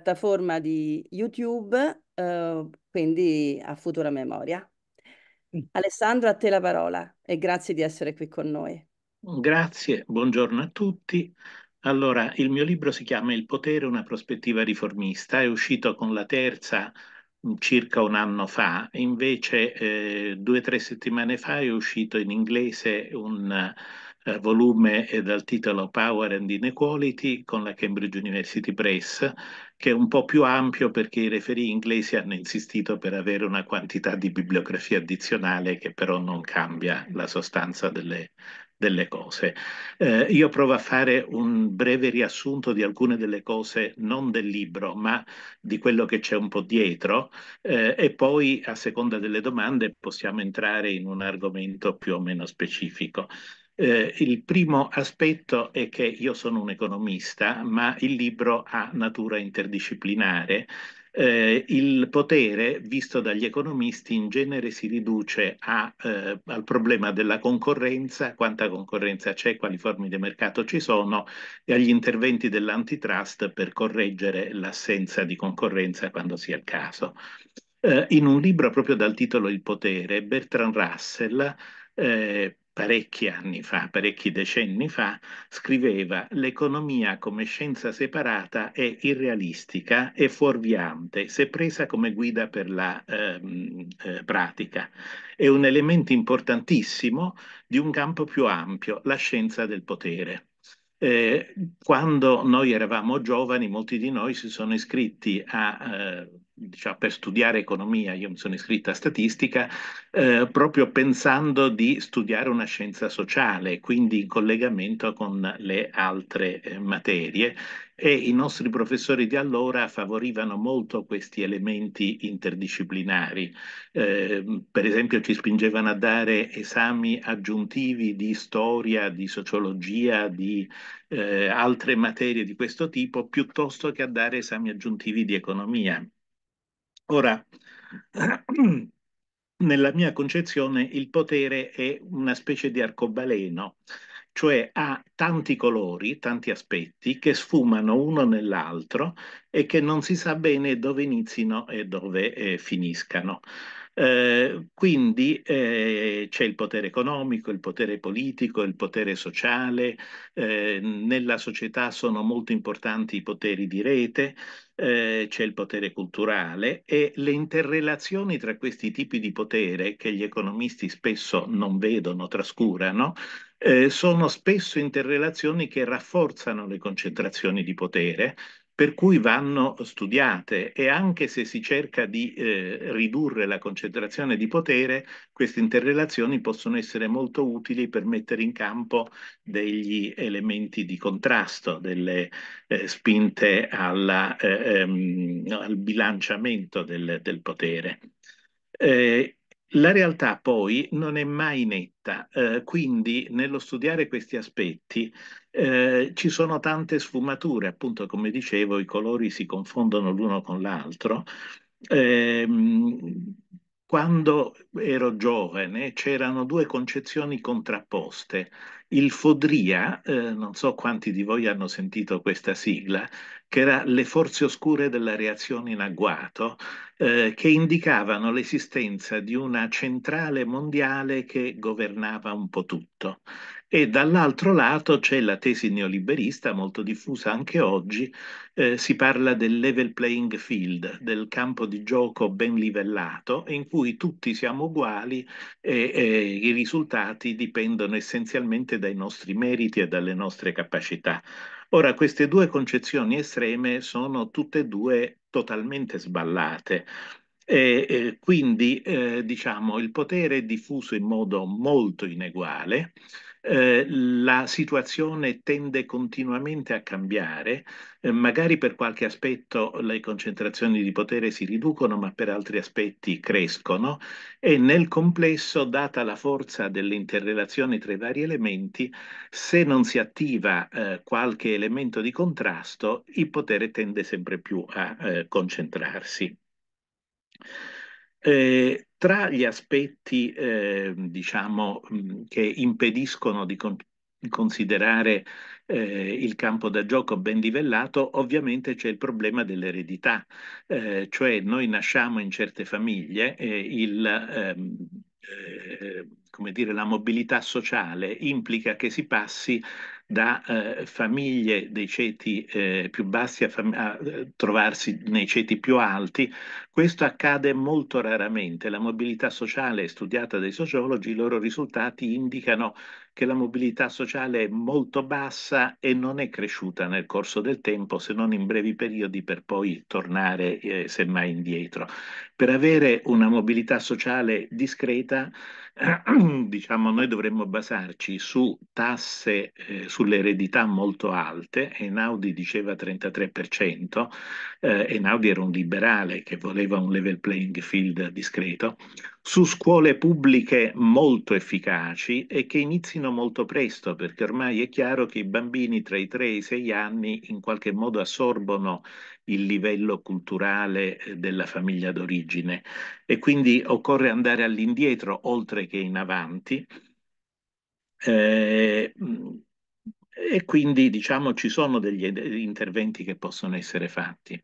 piattaforma di YouTube, eh, quindi a futura memoria. Mm. Alessandro, a te la parola e grazie di essere qui con noi. Grazie, buongiorno a tutti. Allora, il mio libro si chiama Il potere, una prospettiva riformista, è uscito con la terza mm, circa un anno fa, invece eh, due o tre settimane fa è uscito in inglese un eh, volume eh, dal titolo Power and Inequality con la Cambridge University Press che è un po' più ampio perché i referì inglesi hanno insistito per avere una quantità di bibliografia addizionale che però non cambia la sostanza delle, delle cose. Eh, io provo a fare un breve riassunto di alcune delle cose, non del libro, ma di quello che c'è un po' dietro eh, e poi a seconda delle domande possiamo entrare in un argomento più o meno specifico. Eh, il primo aspetto è che io sono un economista, ma il libro ha natura interdisciplinare. Eh, il potere, visto dagli economisti, in genere si riduce a, eh, al problema della concorrenza, quanta concorrenza c'è, quali forme di mercato ci sono e agli interventi dell'antitrust per correggere l'assenza di concorrenza quando sia il caso. Eh, in un libro proprio dal titolo Il potere, Bertrand Russell eh, parecchi anni fa, parecchi decenni fa, scriveva l'economia come scienza separata è irrealistica e fuorviante se presa come guida per la ehm, eh, pratica. È un elemento importantissimo di un campo più ampio, la scienza del potere. Eh, quando noi eravamo giovani, molti di noi si sono iscritti a, eh, diciamo, per studiare economia, io mi sono iscritto a statistica, eh, proprio pensando di studiare una scienza sociale, quindi in collegamento con le altre eh, materie e i nostri professori di allora favorivano molto questi elementi interdisciplinari. Eh, per esempio ci spingevano a dare esami aggiuntivi di storia, di sociologia, di eh, altre materie di questo tipo, piuttosto che a dare esami aggiuntivi di economia. Ora, nella mia concezione il potere è una specie di arcobaleno cioè ha tanti colori, tanti aspetti che sfumano uno nell'altro e che non si sa bene dove inizino e dove eh, finiscano. Eh, quindi eh, c'è il potere economico, il potere politico, il potere sociale, eh, nella società sono molto importanti i poteri di rete, eh, c'è il potere culturale e le interrelazioni tra questi tipi di potere che gli economisti spesso non vedono, trascurano, eh, sono spesso interrelazioni che rafforzano le concentrazioni di potere, per cui vanno studiate e anche se si cerca di eh, ridurre la concentrazione di potere, queste interrelazioni possono essere molto utili per mettere in campo degli elementi di contrasto, delle eh, spinte alla, eh, ehm, al bilanciamento del, del potere. Eh, la realtà poi non è mai netta, eh, quindi nello studiare questi aspetti eh, ci sono tante sfumature, appunto come dicevo i colori si confondono l'uno con l'altro. Eh, quando ero giovane c'erano due concezioni contrapposte. Il Fodria, eh, non so quanti di voi hanno sentito questa sigla, che era le forze oscure della reazione in agguato, eh, che indicavano l'esistenza di una centrale mondiale che governava un po' tutto e dall'altro lato c'è la tesi neoliberista molto diffusa anche oggi, eh, si parla del level playing field, del campo di gioco ben livellato in cui tutti siamo uguali e, e i risultati dipendono essenzialmente dai nostri meriti e dalle nostre capacità. Ora, queste due concezioni estreme sono tutte e due totalmente sballate. E, eh, quindi eh, diciamo il potere è diffuso in modo molto ineguale, eh, la situazione tende continuamente a cambiare, eh, magari per qualche aspetto le concentrazioni di potere si riducono, ma per altri aspetti crescono e nel complesso, data la forza delle interrelazioni tra i vari elementi, se non si attiva eh, qualche elemento di contrasto, il potere tende sempre più a eh, concentrarsi. Eh, tra gli aspetti, eh, diciamo, mm, che impediscono di con- considerare eh, il campo da gioco ben livellato, ovviamente c'è il problema dell'eredità, eh, cioè noi nasciamo in certe famiglie, il, ehm, eh, come dire, la mobilità sociale implica che si passi da eh, famiglie dei ceti eh, più bassi a, fam- a, eh, trovarsi nei ceti più alti, questo accade molto raramente. La mobilità sociale è studiata dai sociologi, i loro risultati indicano che la mobilità sociale è molto bassa e non è cresciuta nel corso del tempo se non in brevi periodi per poi tornare eh, semmai indietro. Per avere una mobilità sociale discreta, eh, diciamo, noi dovremmo basarci su tasse eh, sull'eredità molto alte, Einaudi diceva 33%, eh, Einaudi era un liberale che voleva un level playing field discreto, su scuole pubbliche molto efficaci e che inizino molto presto, perché ormai è chiaro che i bambini tra i 3 e i 6 anni in qualche modo assorbono il livello culturale eh, della famiglia d'origine e quindi occorre andare all'indietro oltre che in avanti. Eh, mm, e quindi diciamo ci sono degli interventi che possono essere fatti.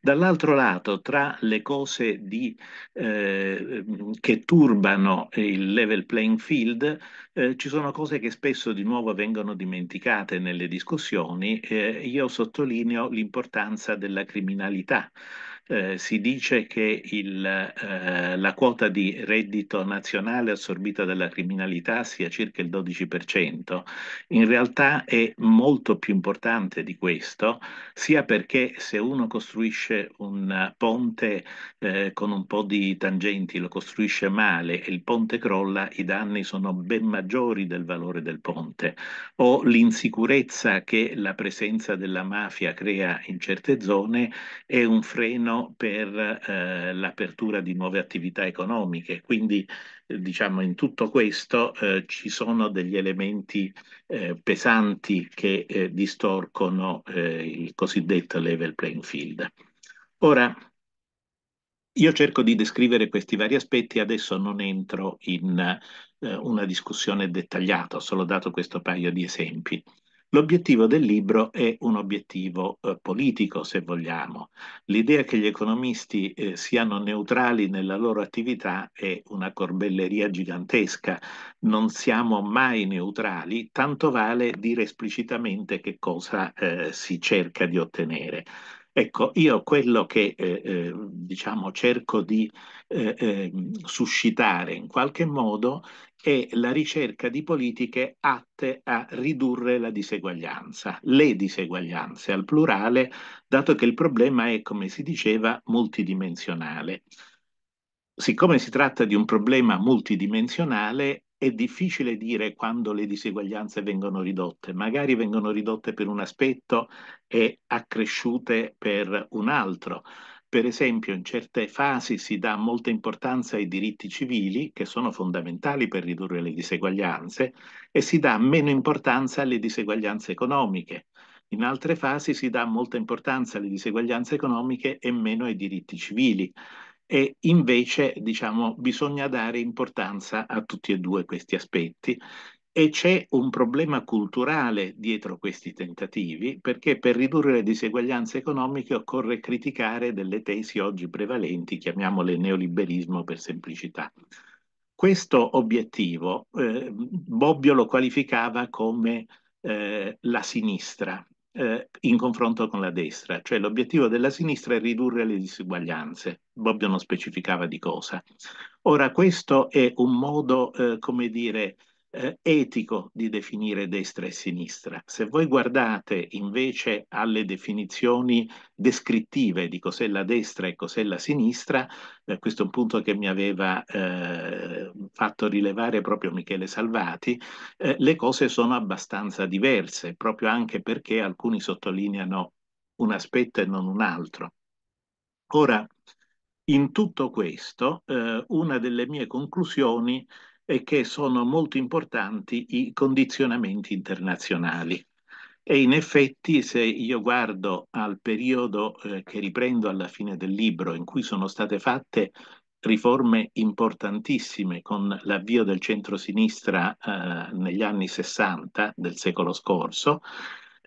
Dall'altro lato, tra le cose di, eh, che turbano il level playing field, eh, ci sono cose che spesso di nuovo vengono dimenticate nelle discussioni. Eh, io sottolineo l'importanza della criminalità. Eh, si dice che il, eh, la quota di reddito nazionale assorbita dalla criminalità sia circa il 12%. In realtà è molto più importante di questo, sia perché se uno costruisce un ponte eh, con un po' di tangenti, lo costruisce male e il ponte crolla, i danni sono ben maggiori del valore del ponte, o l'insicurezza che la presenza della mafia crea in certe zone è un freno per eh, l'apertura di nuove attività economiche. Quindi, eh, diciamo, in tutto questo eh, ci sono degli elementi eh, pesanti che eh, distorcono eh, il cosiddetto level playing field. Ora, io cerco di descrivere questi vari aspetti, adesso non entro in una discussione dettagliata, ho solo dato questo paio di esempi. L'obiettivo del libro è un obiettivo eh, politico, se vogliamo. L'idea che gli economisti eh, siano neutrali nella loro attività è una corbelleria gigantesca. Non siamo mai neutrali, tanto vale dire esplicitamente che cosa eh, si cerca di ottenere. Ecco, io quello che eh, eh diciamo cerco di eh, ehm, suscitare in qualche modo è la ricerca di politiche atte a ridurre la diseguaglianza, le diseguaglianze al plurale, dato che il problema è, come si diceva, multidimensionale. Siccome si tratta di un problema multidimensionale, è difficile dire quando le diseguaglianze vengono ridotte, magari vengono ridotte per un aspetto e accresciute per un altro. Per esempio, in certe fasi si dà molta importanza ai diritti civili, che sono fondamentali per ridurre le diseguaglianze, e si dà meno importanza alle diseguaglianze economiche. In altre fasi si dà molta importanza alle diseguaglianze economiche e meno ai diritti civili. E invece, diciamo, bisogna dare importanza a tutti e due questi aspetti e c'è un problema culturale dietro questi tentativi, perché per ridurre le diseguaglianze economiche occorre criticare delle tesi oggi prevalenti, chiamiamole neoliberismo per semplicità. Questo obiettivo eh, Bobbio lo qualificava come eh, la sinistra eh, in confronto con la destra, cioè l'obiettivo della sinistra è ridurre le diseguaglianze. Bobbio non specificava di cosa. Ora questo è un modo, eh, come dire, eh, etico di definire destra e sinistra. Se voi guardate invece alle definizioni descrittive di cos'è la destra e cos'è la sinistra, eh, questo è un punto che mi aveva eh, fatto rilevare proprio Michele Salvati, eh, le cose sono abbastanza diverse, proprio anche perché alcuni sottolineano un aspetto e non un altro. Ora, in tutto questo, eh, una delle mie conclusioni è è che sono molto importanti i condizionamenti internazionali. E in effetti, se io guardo al periodo eh, che riprendo alla fine del libro, in cui sono state fatte riforme importantissime con l'avvio del centro-sinistra eh, negli anni 60 del secolo scorso,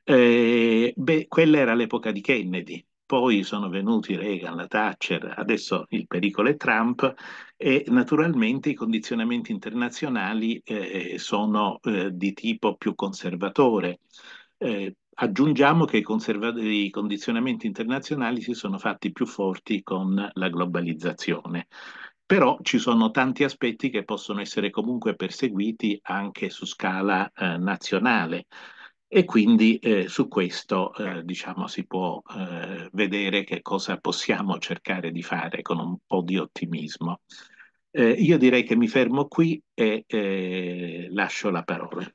eh, beh, quella era l'epoca di Kennedy, poi sono venuti Reagan, la Thatcher, adesso il pericolo è Trump e naturalmente i condizionamenti internazionali eh, sono eh, di tipo più conservatore. Eh, aggiungiamo che i, conserva- i, condizionamenti internazionali si sono fatti più forti con la globalizzazione. Però ci sono tanti aspetti che possono essere comunque perseguiti anche su scala eh, nazionale e quindi eh, su questo eh, diciamo, si può eh, vedere che cosa possiamo cercare di fare con un po' di ottimismo. Eh, io direi che mi fermo qui e eh, lascio la parola.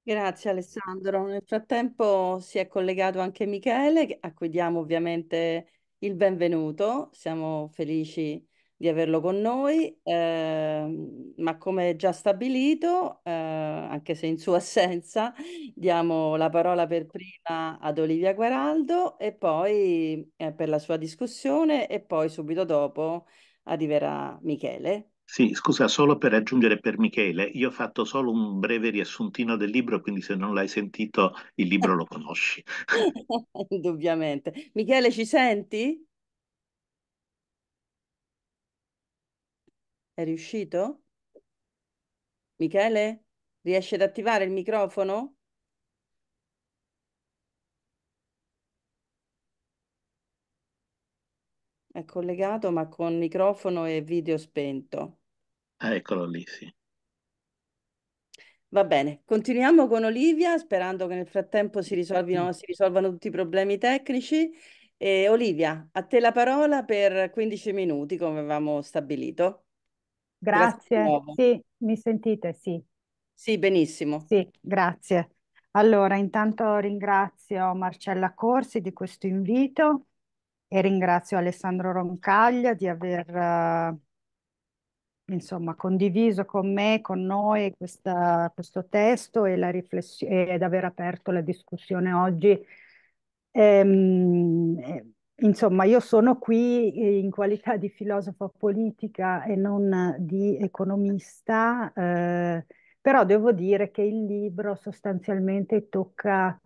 Grazie Alessandro. Nel frattempo si è collegato anche Michele, a cui diamo ovviamente il benvenuto. Siamo felici di averlo con noi, ehm, ma come già stabilito, eh, anche se in sua assenza, diamo la parola per prima ad Olivia Guaraldo e poi eh, per la sua discussione e poi subito dopo arriverà Michele. Sì, scusa, solo per aggiungere per Michele, io ho fatto solo un breve riassuntino del libro, quindi se non l'hai sentito il libro lo conosci. Indubbiamente. Michele, ci senti? È riuscito? Michele, riesci ad attivare il microfono? È collegato ma con microfono e video spento. Ah, eccolo lì, sì. Va bene, continuiamo con Olivia, sperando che nel frattempo si risolvano, si risolvano tutti i problemi tecnici. Eh, Olivia, a te la parola per 15 minuti, come avevamo stabilito. Grazie. grazie sì, mi sentite? Sì. Sì, benissimo. Sì, grazie. Allora, intanto ringrazio Marcella Corsi di questo invito e ringrazio Alessandro Roncaglia di aver eh, insomma, condiviso con me, con noi questa, questo testo e, la riflessione, ed aver aperto la discussione oggi. Ehm, eh, Insomma, io sono qui eh, in qualità di filosofa politica e non eh, di economista, eh, però devo dire che il libro sostanzialmente tocca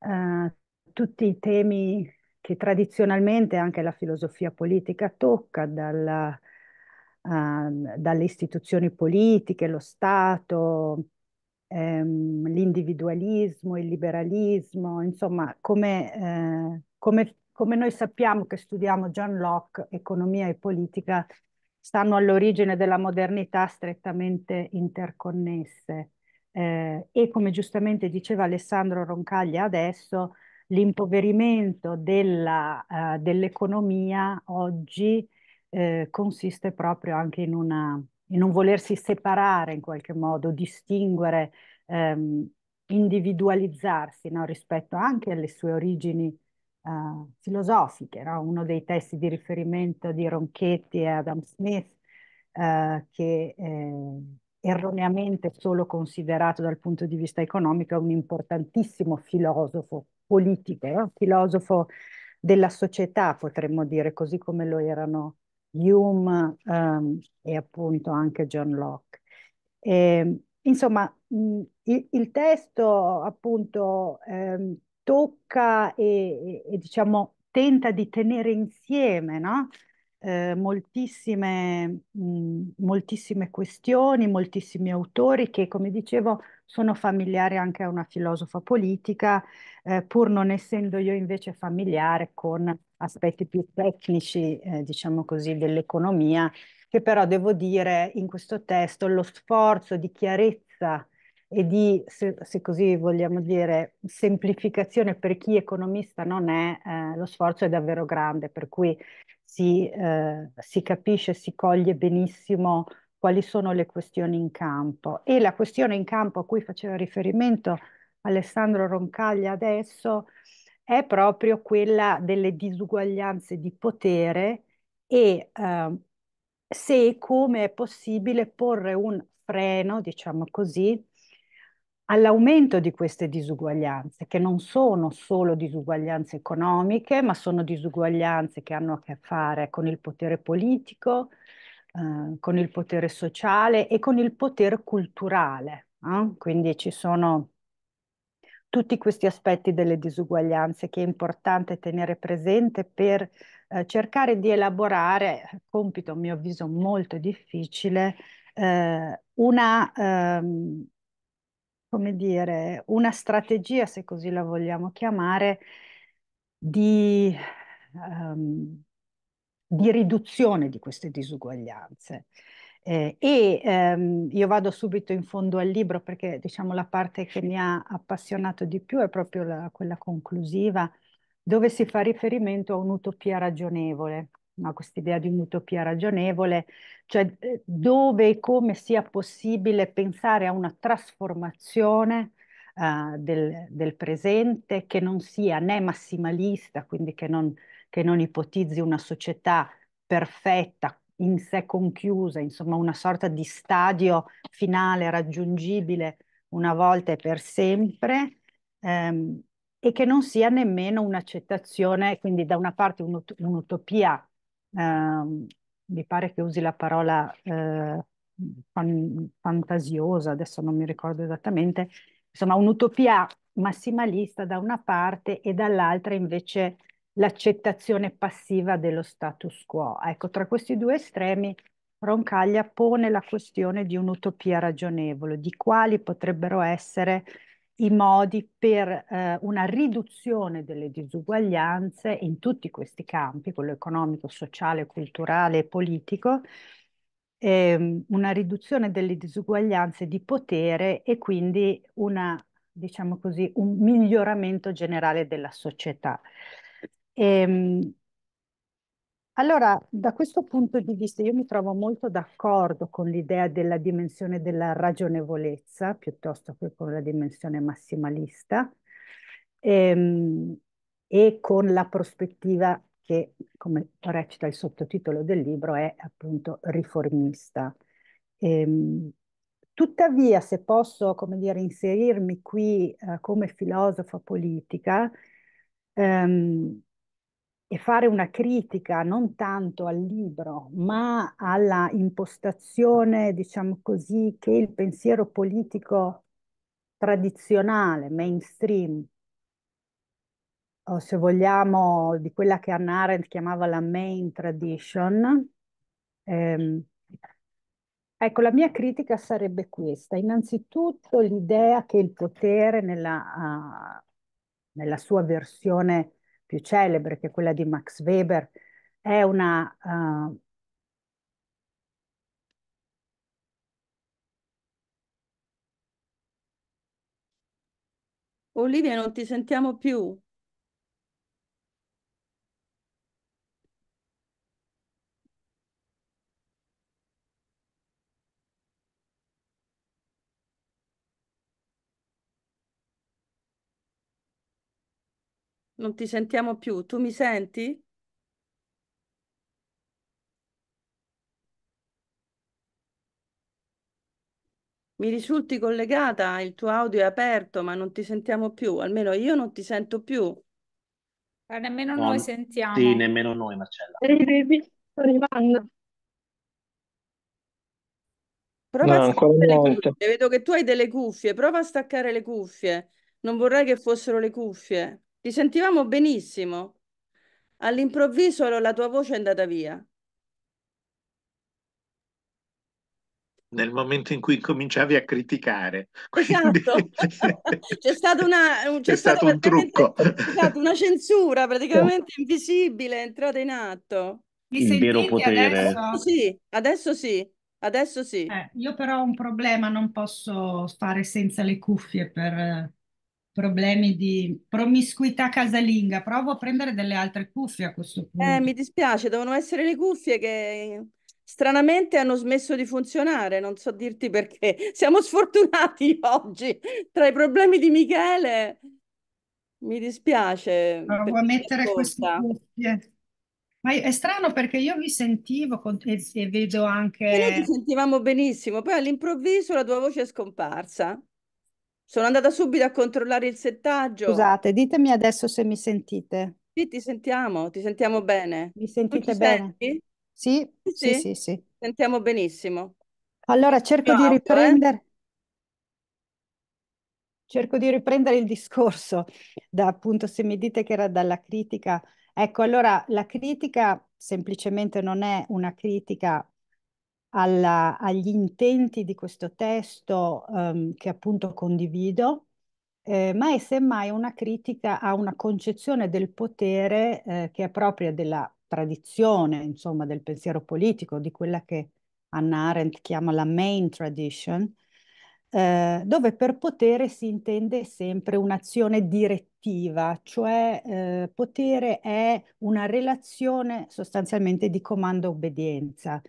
eh, tutti i temi che tradizionalmente anche la filosofia politica tocca, dalla, eh, dalle istituzioni politiche, lo Stato, ehm, l'individualismo, il liberalismo, insomma, come eh, come come noi sappiamo che studiamo John Locke, economia e politica stanno all'origine della modernità strettamente interconnesse. Eh, e come giustamente diceva Alessandro Roncaglia adesso, l'impoverimento eh, dell'economia uh, dell oggi eh, consiste proprio anche in, una, in, un volersi separare in qualche modo, distinguere, ehm, individualizzarsi no? rispetto anche alle sue origini uh, filosofiche. No? Uno dei testi di riferimento di Ronchetti e Adam Smith, uh, che eh, erroneamente solo considerato dal punto di vista economico è un importantissimo filosofo politico, no? filosofo della società, potremmo dire, così come lo erano Hume um, e appunto anche John Locke. E, ehm, insomma, il, il, testo appunto ehm, tocca e, e, diciamo, tenta di tenere insieme, no? Eh, moltissime, mh, moltissime, questioni, moltissimi autori che, come dicevo, sono familiari anche a una filosofa politica, eh, pur non essendo io invece familiare con aspetti più tecnici, eh, diciamo così, dell'economia, che però devo dire in questo testo lo sforzo di chiarezza e di, se, se, così vogliamo dire, semplificazione per chi economista non è, eh, lo sforzo è davvero grande, per cui si, eh, si capisce, si coglie benissimo quali sono le questioni in campo. E la questione in campo a cui faceva riferimento Alessandro Roncaglia adesso è proprio quella delle disuguaglianze di potere e eh, se e come è possibile porre un freno, diciamo così, all'aumento di queste disuguaglianze, che non sono solo disuguaglianze economiche, ma sono disuguaglianze che hanno a che fare con il potere politico, eh, con il potere sociale e con il potere culturale. Eh? Quindi ci sono tutti questi aspetti delle disuguaglianze che è importante tenere presente per eh, cercare di elaborare, compito a mio avviso molto difficile, eh, una... Ehm, come dire, una strategia, se così la vogliamo chiamare, di, um, di riduzione di queste disuguaglianze. Eh, e ehm, io vado subito in fondo al libro perché diciamo la parte che mi ha appassionato di più è proprio la, quella conclusiva dove si fa riferimento a un'utopia ragionevole no, idea di un'utopia ragionevole, cioè eh, dove e come sia possibile pensare a una trasformazione uh, del, del, presente che non sia né massimalista, quindi che non, che non ipotizzi una società perfetta, in sé conchiusa, insomma una sorta di stadio finale raggiungibile una volta e per sempre, ehm, e che non sia nemmeno un'accettazione, quindi da una parte un'utopia Ehm, mi pare che usi la parola eh, fan, fantasiosa, adesso non mi ricordo esattamente, insomma un'utopia massimalista da una parte e dall'altra invece l'accettazione passiva dello status quo. Ecco, tra questi due estremi Roncaglia pone la questione di un'utopia ragionevole, di quali potrebbero essere i modi per eh, una riduzione delle disuguaglianze in tutti questi campi, quello economico, sociale, culturale e politico, ehm, una riduzione delle disuguaglianze di potere e quindi una, diciamo così, un miglioramento generale della società. Ehm, allora, da questo punto di vista io mi trovo molto d'accordo con l'idea della dimensione della ragionevolezza piuttosto che con la dimensione massimalista ehm, e con la prospettiva che, come recita il sottotitolo del libro, è appunto riformista. Ehm, tuttavia, se posso, come dire, inserirmi qui eh, come filosofa politica, ehm, e fare una critica non tanto al libro, ma alla impostazione, diciamo così, che il pensiero politico tradizionale, mainstream, o se vogliamo di quella che Hannah Arendt chiamava la main tradition. Ehm, ecco, la mia critica sarebbe questa. Innanzitutto l'idea che il potere nella, uh, nella sua versione più celebre, che è quella di Max Weber, è una... Uh, Olivia, non ti sentiamo più. Non ti sentiamo più. Tu mi senti? Mi risulti collegata, il tuo audio è aperto, ma non ti sentiamo più. Almeno io non ti sento più. Ma nemmeno No, noi sentiamo. sì, nemmeno noi, Marcella. sto arrivando. Prova No, a ancora staccare le cuffie. Vedo che tu hai delle cuffie. Prova a staccare le cuffie. Non vorrei che fossero le cuffie. Ti sentivamo benissimo. All'improvviso la tua voce è andata via. Nel momento in cui cominciavi a criticare. Esatto. c'è stato, una, c'è c'è stato, un trucco. una censura praticamente invisibile entrata in atto. Mi Il vero potere. Adesso? Sì, adesso sì. Adesso sì. Eh, io però ho un problema, non posso stare senza le cuffie per problemi di promiscuità casalinga. Provo a prendere delle altre cuffie a questo eh, punto. Eh, mi dispiace, devono essere le cuffie che stranamente hanno smesso di funzionare, non so dirti perché. Siamo sfortunati oggi tra i problemi di Michele. Mi dispiace. Provo a mettere queste cuffie. Ma è strano perché io vi sentivo e, vedo anche... E noi ti sentivamo benissimo, poi all'improvviso la tua voce è scomparsa. Sono andata subito a controllare il settaggio. Scusate, ditemi adesso se mi sentite. Sì, ti sentiamo, ti sentiamo bene. Mi sentite bene? Senti? Sì, sì, sì, sì. Sentiamo benissimo. Allora cerco di eh. riprendere. Cerco di riprendere il discorso da appunto se mi dite che era dalla critica. Ecco, allora la critica semplicemente non è una critica alla, agli intenti di questo testo ehm, che appunto condivido, eh, ma è semmai una critica a una concezione del potere eh, che è propria della tradizione, insomma, del pensiero politico, di quella che Hannah Arendt chiama la main tradition, eh, dove per potere si intende sempre un'azione direttiva, cioè eh, potere è una relazione sostanzialmente di comando-obbedienza.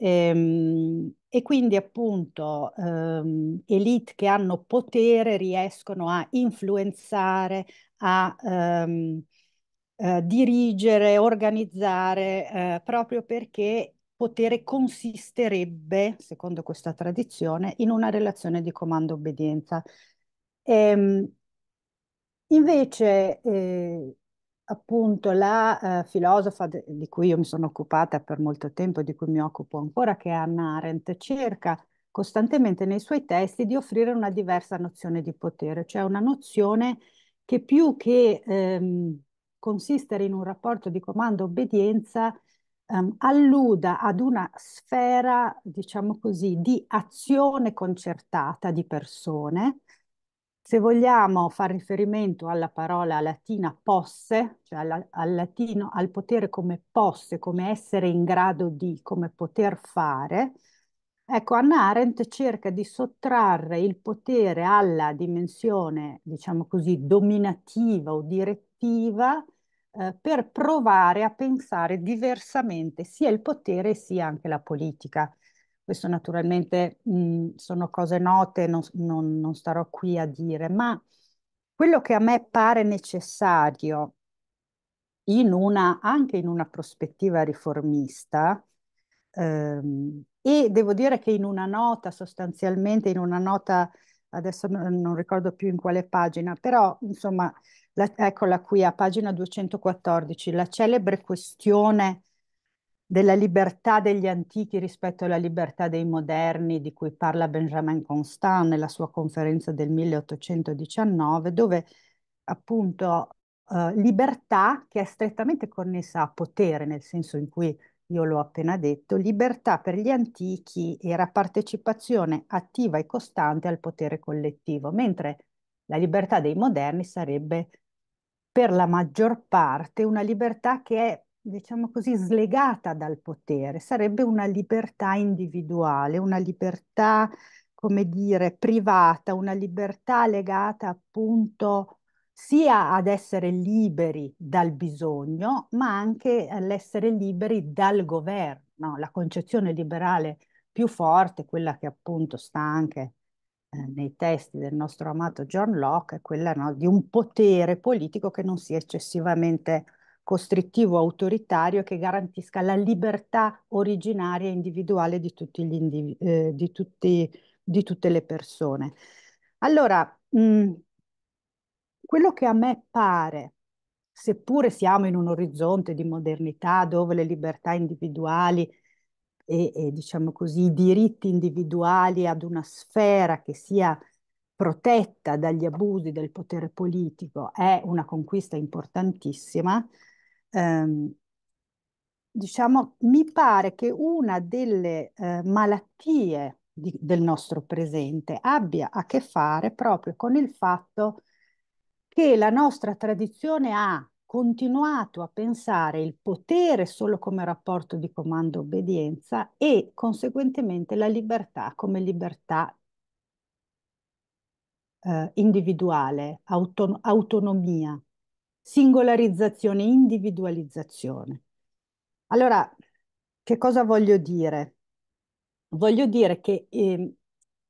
Ehm, e, quindi appunto ehm, elite che hanno potere riescono a influenzare, a ehm, eh, dirigere, organizzare, eh, proprio perché potere consisterebbe, secondo questa tradizione, in una relazione di comando-obbedienza. Ehm, invece eh, appunto la eh, filosofa de- di cui io mi sono occupata per molto tempo e di cui mi occupo ancora, che è Anna Arendt, cerca costantemente nei suoi testi di offrire una diversa nozione di potere, cioè una nozione che più che ehm, consistere in un rapporto di comando-obbedienza, ehm, alluda ad una sfera, diciamo così, di azione concertata di persone se vogliamo far riferimento alla parola latina posse, cioè alla, al latino al potere come posse, come essere in grado di, come poter fare, ecco, Anna Arendt cerca di sottrarre il potere alla dimensione, diciamo così, dominativa o direttiva eh, per provare a pensare diversamente sia il potere sia anche la politica. Questo naturalmente mh, sono cose note, non, non, non starò qui a dire, ma quello che a me pare necessario in una, anche in una prospettiva riformista, ehm, e devo dire che in una nota, sostanzialmente in una nota, adesso non ricordo più in quale pagina, però insomma, la, eccola qui a pagina 214, la celebre questione della libertà degli antichi rispetto alla libertà dei moderni, di cui parla Benjamin Constant nella sua conferenza del 1819, dove appunto eh, libertà che è strettamente connessa a potere, nel senso in cui io l'ho appena detto, libertà per gli antichi era partecipazione attiva e costante al potere collettivo, mentre la libertà dei moderni sarebbe per la maggior parte una libertà che è diciamo così, slegata dal potere, sarebbe una libertà individuale, una libertà, come dire, privata, una libertà legata appunto sia ad essere liberi dal bisogno, ma anche all'essere liberi dal governo. La concezione liberale più forte, quella che appunto sta anche eh, nei testi del nostro amato John Locke, è quella no, di un potere politico che non sia eccessivamente costrittivo autoritario che garantisca la libertà originaria e individuale di, indivi- eh, di, tutti, di tutte le persone. Allora, mh, mm, quello che a me pare, seppure siamo in un orizzonte di modernità dove le libertà individuali e, e diciamo così, i diritti individuali ad una sfera che sia protetta dagli abusi del potere politico è una conquista importantissima, Ehm, diciamo, mi pare che una delle eh, malattie di, del nostro presente abbia a che fare proprio con il fatto che la nostra tradizione ha continuato a pensare il potere solo come rapporto di comando-obbedienza e conseguentemente la libertà come libertà eh, individuale, auton- autonomia singolarizzazione, individualizzazione. Allora, che cosa voglio dire? Voglio dire che eh,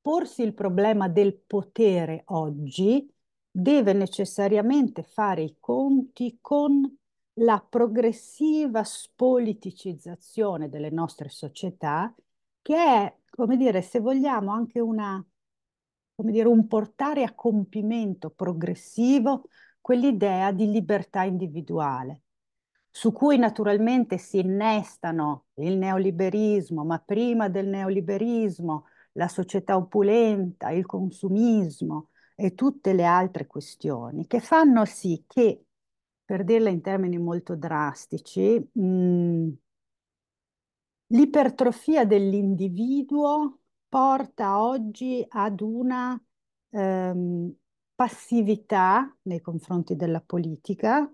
porsi il problema del potere oggi deve necessariamente fare i conti con la progressiva spoliticizzazione delle nostre società, che è, come dire, se vogliamo, anche una, come dire, un portare a compimento progressivo quell'idea di libertà individuale, su cui naturalmente si innestano il neoliberismo, ma prima del neoliberismo la società opulenta, il consumismo e tutte le altre questioni che fanno sì che, per dirla in termini molto drastici, mh, mm, l'ipertrofia dell'individuo porta oggi ad una ehm, passività nei confronti della politica,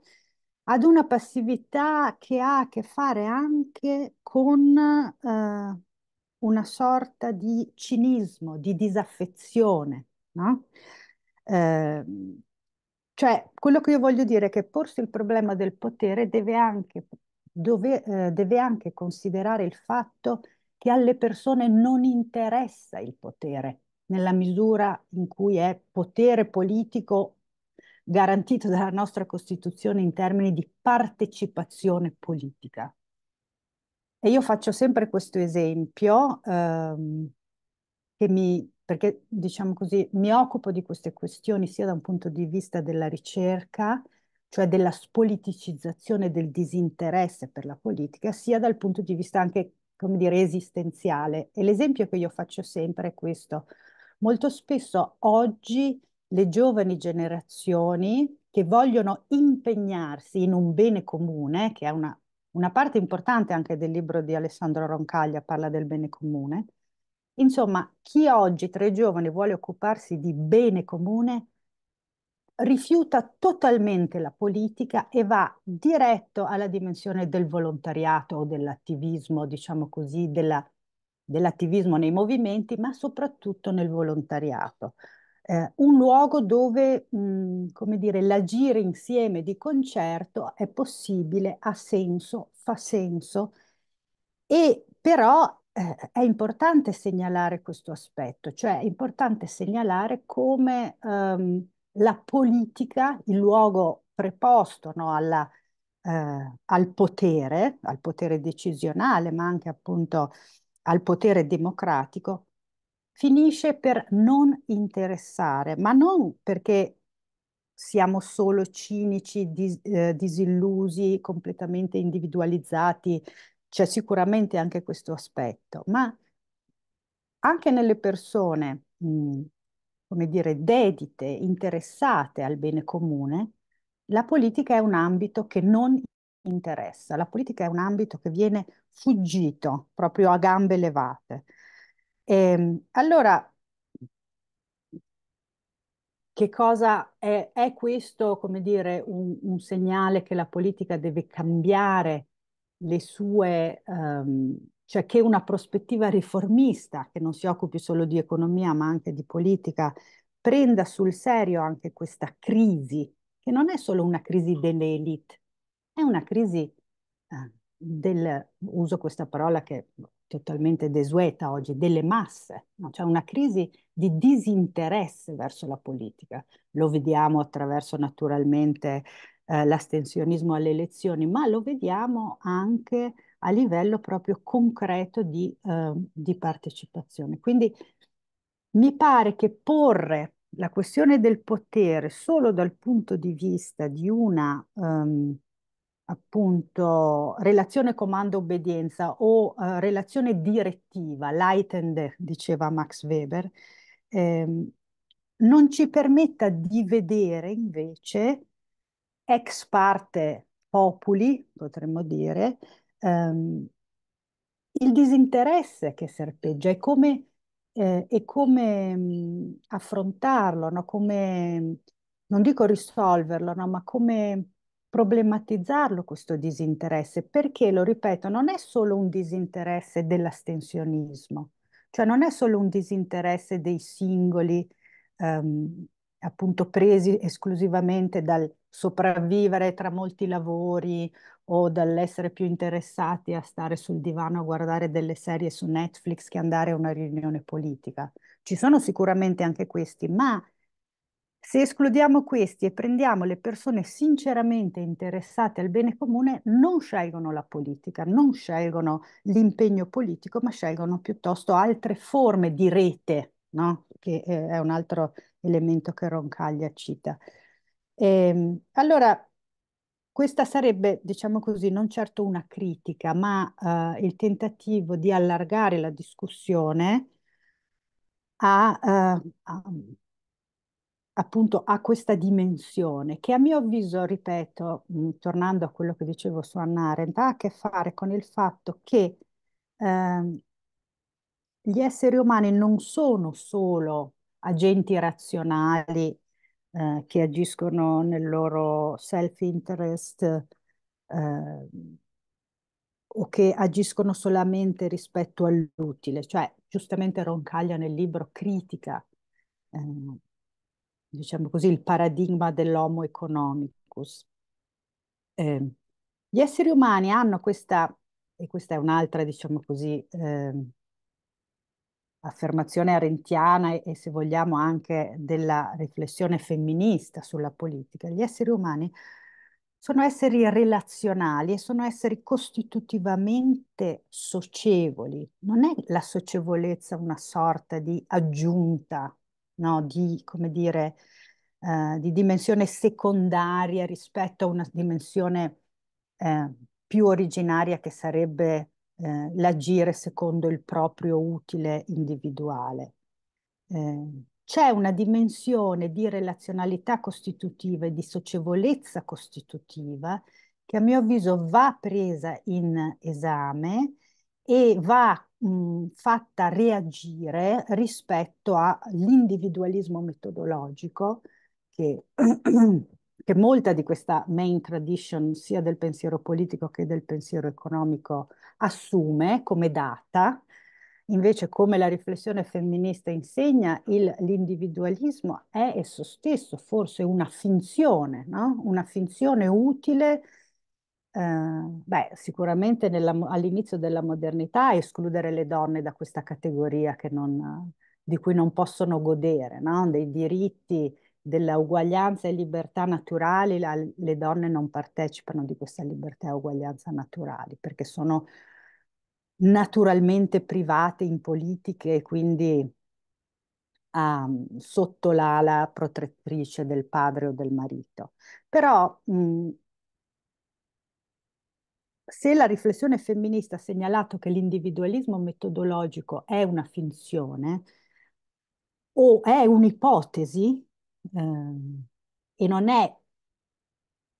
ad una passività che ha a che fare anche con eh, una sorta di cinismo, di disaffezione. No? Eh, cioè, quello che io voglio dire è che porsi il problema del potere deve anche, dove, eh, deve anche considerare il fatto che alle persone non interessa il potere, nella misura in cui è potere politico garantito dalla nostra Costituzione in termini di partecipazione politica. E io faccio sempre questo esempio ehm, che mi, perché diciamo così, mi occupo di queste questioni sia da un punto di vista della ricerca, cioè della spoliticizzazione del disinteresse per la politica, sia dal punto di vista anche, come dire, esistenziale. E l'esempio che io faccio sempre è questo molto spesso oggi le giovani generazioni che vogliono impegnarsi in un bene comune, che è una, una parte importante anche del libro di Alessandro Roncaglia, parla del bene comune, insomma, chi oggi tra i giovani vuole occuparsi di bene comune rifiuta totalmente la politica e va diretto alla dimensione del volontariato o dell'attivismo, diciamo così, della, dell'attivismo nei movimenti, ma soprattutto nel volontariato. Eh, un luogo dove, mh, come dire, l'agire insieme di concerto è possibile, ha senso, fa senso, e però eh, è importante segnalare questo aspetto, cioè è importante segnalare come ehm, la politica, il luogo preposto no, alla, eh, al potere, al potere decisionale, ma anche appunto al potere democratico, finisce per non interessare, ma non perché siamo solo cinici, dis eh, disillusi, completamente individualizzati, c'è sicuramente anche questo aspetto, ma anche nelle persone, mh, mm, come dire, dedite, interessate al bene comune, la politica è un ambito che non interessa. La politica è un ambito che viene fuggito proprio a gambe levate. E, ehm, allora, che cosa è, è questo, come dire, un, un, segnale che la politica deve cambiare le sue, um, cioè che una prospettiva riformista che non si occupi solo di economia ma anche di politica prenda sul serio anche questa crisi, che non è solo una crisi delle elite, è una crisi eh, del, uso questa parola che è totalmente desueta oggi, delle masse, no? cioè una crisi di disinteresse verso la politica. Lo vediamo attraverso naturalmente eh, l'astensionismo alle elezioni, ma lo vediamo anche a livello proprio concreto di, eh, di partecipazione. Quindi mi pare che porre la questione del potere solo dal punto di vista di una um, appunto relazione comando-obbedienza o eh, relazione direttiva, Leitende, diceva Max Weber, ehm, non ci permetta di vedere invece ex parte populi, potremmo dire, ehm, il disinteresse che serpeggia e come, eh, e come mh, mm, affrontarlo, no? come, non dico risolverlo, no? ma come problematizzarlo questo disinteresse, perché, lo ripeto, non è solo un disinteresse dell'astensionismo, cioè non è solo un disinteresse dei singoli ehm, appunto presi esclusivamente dal sopravvivere tra molti lavori o dall'essere più interessati a stare sul divano a guardare delle serie su Netflix che andare a una riunione politica. Ci sono sicuramente anche questi, ma se escludiamo questi e prendiamo le persone sinceramente interessate al bene comune, non scelgono la politica, non scelgono l'impegno politico, ma scelgono piuttosto altre forme di rete, no? che eh, è un altro elemento che Roncaglia cita. E, ehm, allora, questa sarebbe, diciamo così, non certo una critica, ma eh, il tentativo di allargare la discussione a, eh, a appunto ha questa dimensione che a mio avviso, ripeto, mh, mm, tornando a quello che dicevo su Anna Arendt, ha a che fare con il fatto che eh, gli esseri umani non sono solo agenti razionali eh, che agiscono nel loro self-interest eh, o che agiscono solamente rispetto all'utile, cioè giustamente Roncaglia nel libro critica ehm, diciamo così, il paradigma dell'homo economicus. Eh, gli esseri umani hanno questa, e questa è un'altra, diciamo così, eh, affermazione arentiana e, e se vogliamo anche della riflessione femminista sulla politica, gli esseri umani sono esseri relazionali e sono esseri costitutivamente socievoli. Non è la socievolezza una sorta di aggiunta no? di, come dire, eh, di dimensione secondaria rispetto a una dimensione eh, più originaria che sarebbe eh, l'agire secondo il proprio utile individuale. Eh, c'è una dimensione di relazionalità costitutiva e di socievolezza costitutiva che a mio avviso va presa in esame e va mh, mhmm, fatta reagire rispetto all'individualismo metodologico che, che molta di questa main tradition sia del pensiero politico che del pensiero economico assume come data, Invece, come la riflessione femminista insegna, l'individualismo è esso stesso forse una finzione, no? una finzione utile Ehm, beh, sicuramente nella, all'inizio della modernità escludere le donne da questa categoria non, di cui non possono godere, no? dei diritti, dell'uguaglianza e libertà naturali, la, le donne non partecipano di questa libertà e uguaglianza naturali perché sono naturalmente private in politiche e quindi um, sotto l'ala protettrice del padre o del marito. Però mh, se la riflessione femminista ha segnalato che l'individualismo metodologico è una finzione o è un'ipotesi eh, e non è,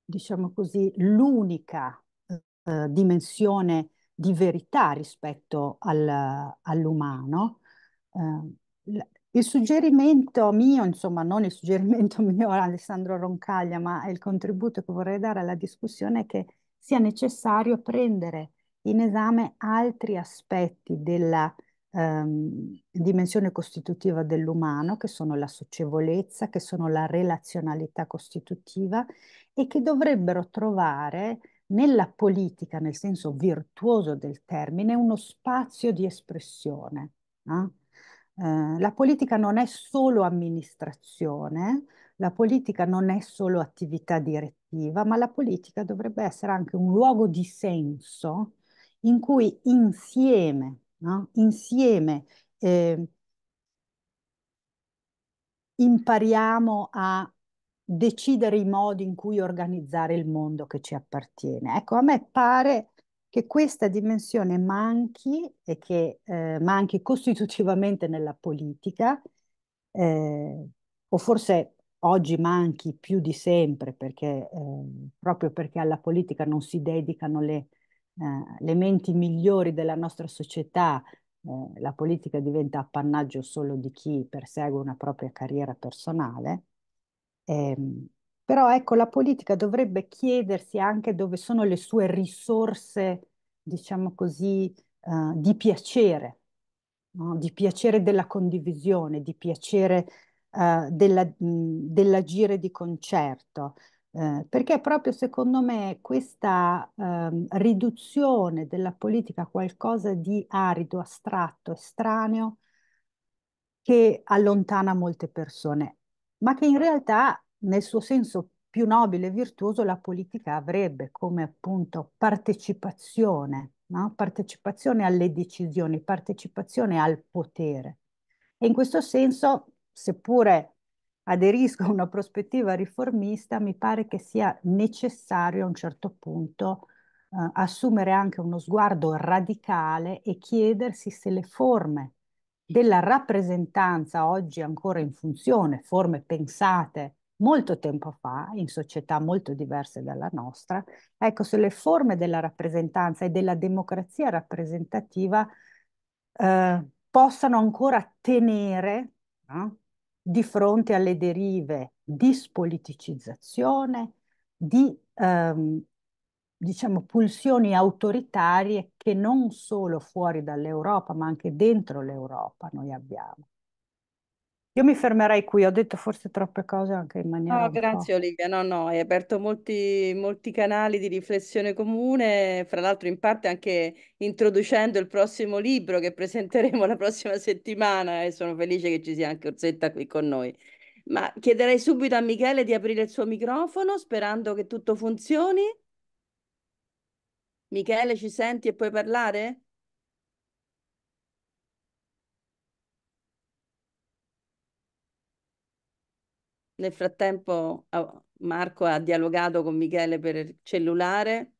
diciamo così, l'unica eh, dimensione di verità rispetto al, all'umano, eh, il suggerimento mio, insomma non il suggerimento mio Alessandro Roncaglia, ma il contributo che vorrei dare alla discussione è che sia necessario prendere in esame altri aspetti della ehm, dimensione costitutiva dell'umano, che sono la socievolezza, che sono la relazionalità costitutiva e che dovrebbero trovare nella politica, nel senso virtuoso del termine, uno spazio di espressione. Eh? Eh, la politica non è solo amministrazione, la politica non è solo attività direttiva, ma la politica dovrebbe essere anche un luogo di senso in cui insieme, no? insieme eh, impariamo a decidere i modi in cui organizzare il mondo che ci appartiene. Ecco, a me pare che questa dimensione manchi e che eh, manchi costitutivamente nella politica, eh, o forse oggi manchi più di sempre, perché, eh, proprio perché alla politica non si dedicano le, eh, le menti migliori della nostra società, eh, la politica diventa appannaggio solo di chi persegue una propria carriera personale. Ehm, però ecco, la politica dovrebbe chiedersi anche dove sono le sue risorse, diciamo così, eh, di piacere, no? di piacere della condivisione, di piacere eh, della, dell'agire di concerto, eh, perché proprio secondo me questa eh, riduzione della politica a qualcosa di arido, astratto, estraneo, che allontana molte persone, ma che in realtà nel suo senso più nobile e virtuoso la politica avrebbe come appunto partecipazione, no? partecipazione alle decisioni, partecipazione al potere. E in questo senso seppure aderisco a una prospettiva riformista, mi pare che sia necessario a un certo punto eh, assumere anche uno sguardo radicale e chiedersi se le forme della rappresentanza oggi ancora in funzione, forme pensate molto tempo fa in società molto diverse dalla nostra, ecco se le forme della rappresentanza e della democrazia rappresentativa eh, possano ancora tenere no? di fronte alle derive di spoliticizzazione, di ehm, diciamo, pulsioni autoritarie che non solo fuori dall'Europa, ma anche dentro l'Europa noi abbiamo. Io mi fermerei qui, ho detto forse troppe cose anche in maniera No, un po'. grazie Olivia. No, no, hai aperto molti, molti canali di riflessione comune, fra l'altro in parte anche introducendo il prossimo libro che presenteremo la prossima settimana e sono felice che ci sia anche Orsetta qui con noi. Ma chiederei subito a Michele di aprire il suo microfono sperando che tutto funzioni. Michele, ci senti e puoi parlare? Nel frattempo Marco ha dialogato con Michele per il cellulare.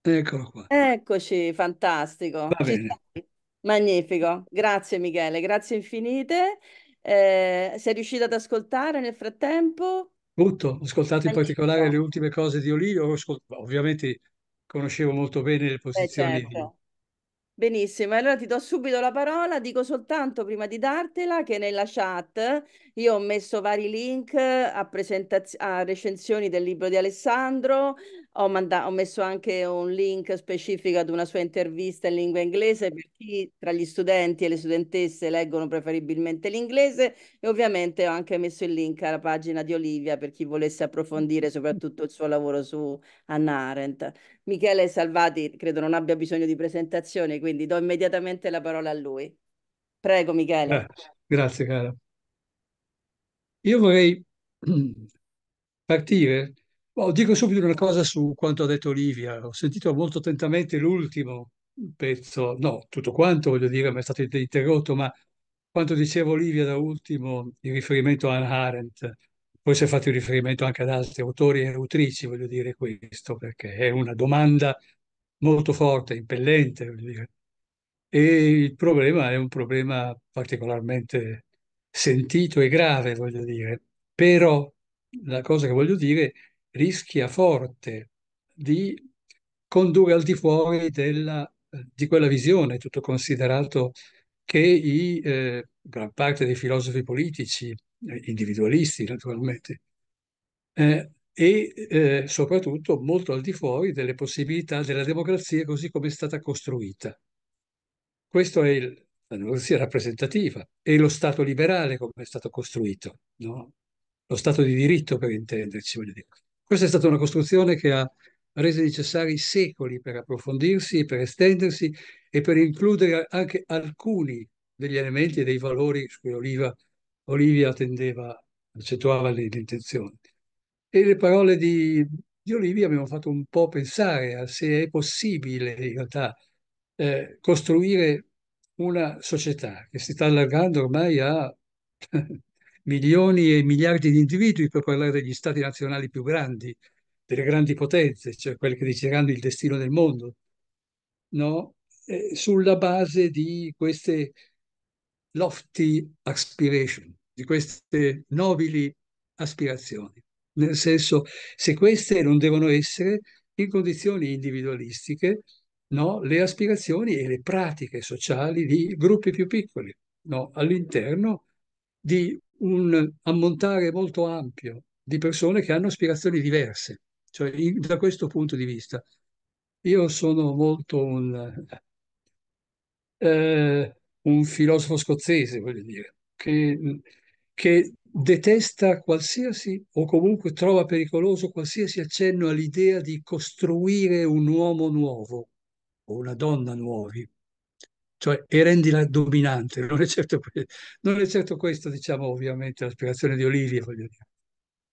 Eccolo qua. Eccoci, fantastico. Magnifico. Grazie Michele, grazie infinite. Eh, sei riuscito ad ascoltare nel frattempo? Tutto, ho ascoltato Magnifico. in particolare le ultime cose di Olivio, ovviamente conoscevo molto bene le eh, posizioni Beh, certo. Benissimo, allora ti do subito la parola, dico soltanto prima di dartela che nella chat io ho messo vari link a, a recensioni del libro di Alessandro, ho, ho, messo anche un link specifico ad una sua intervista in lingua inglese per chi tra gli studenti e le studentesse leggono preferibilmente l'inglese e ovviamente ho anche messo il link alla pagina di Olivia per chi volesse approfondire soprattutto il suo lavoro su Anna Arendt. Michele Salvati credo non abbia bisogno di presentazioni, quindi do immediatamente la parola a lui. Prego Michele. Eh, grazie cara. Io vorrei partire Boh, dico subito una cosa su quanto ha detto Olivia. Ho sentito molto attentamente l'ultimo pezzo, no, tutto quanto voglio dire, mi è stato interrotto, ma quanto diceva Olivia da ultimo in riferimento a Anne Arendt, poi si è fatto riferimento anche ad altri autori e autrici, voglio dire questo, perché è una domanda molto forte, impellente, voglio dire. E il problema è un problema particolarmente sentito e grave, voglio dire. Però la cosa che voglio dire è rischia forte di condurre al di fuori della, di quella visione, tutto considerato che i, eh, gran parte dei filosofi politici, eh, individualisti naturalmente, eh, e eh, soprattutto molto al di fuori delle possibilità della democrazia così come è stata costruita. Questo è il, la democrazia rappresentativa e lo Stato liberale come è stato costruito, no? lo Stato di diritto per intenderci. voglio dire. Questa è stata una costruzione che ha reso necessari secoli per approfondirsi, per estendersi e per includere anche alcuni degli elementi e dei valori su cui Oliva, Olivia tendeva, accentuava le, le intenzioni. E le parole di, di Olivia mi hanno fatto un po' pensare a se è possibile in realtà eh, costruire una società che si sta allargando ormai a milioni e miliardi di individui per parlare degli stati nazionali più grandi, delle grandi potenze, cioè quelle che decideranno il destino del mondo, no? eh, sulla base di queste lofty aspiration, di queste nobili aspirazioni. Nel senso, se queste non devono essere in condizioni individualistiche, no? le aspirazioni e le pratiche sociali di gruppi più piccoli, no? all'interno di un ammontare molto ampio di persone che hanno aspirazioni diverse, cioè in, da questo punto di vista. Io sono molto un, eh, un filosofo scozzese, voglio dire, che, che detesta qualsiasi o comunque trova pericoloso qualsiasi accenno all'idea di costruire un uomo nuovo o una donna nuova, cioè, e rendila dominante. Non è, certo, non è certo questo, diciamo, ovviamente, la spiegazione di Olivia,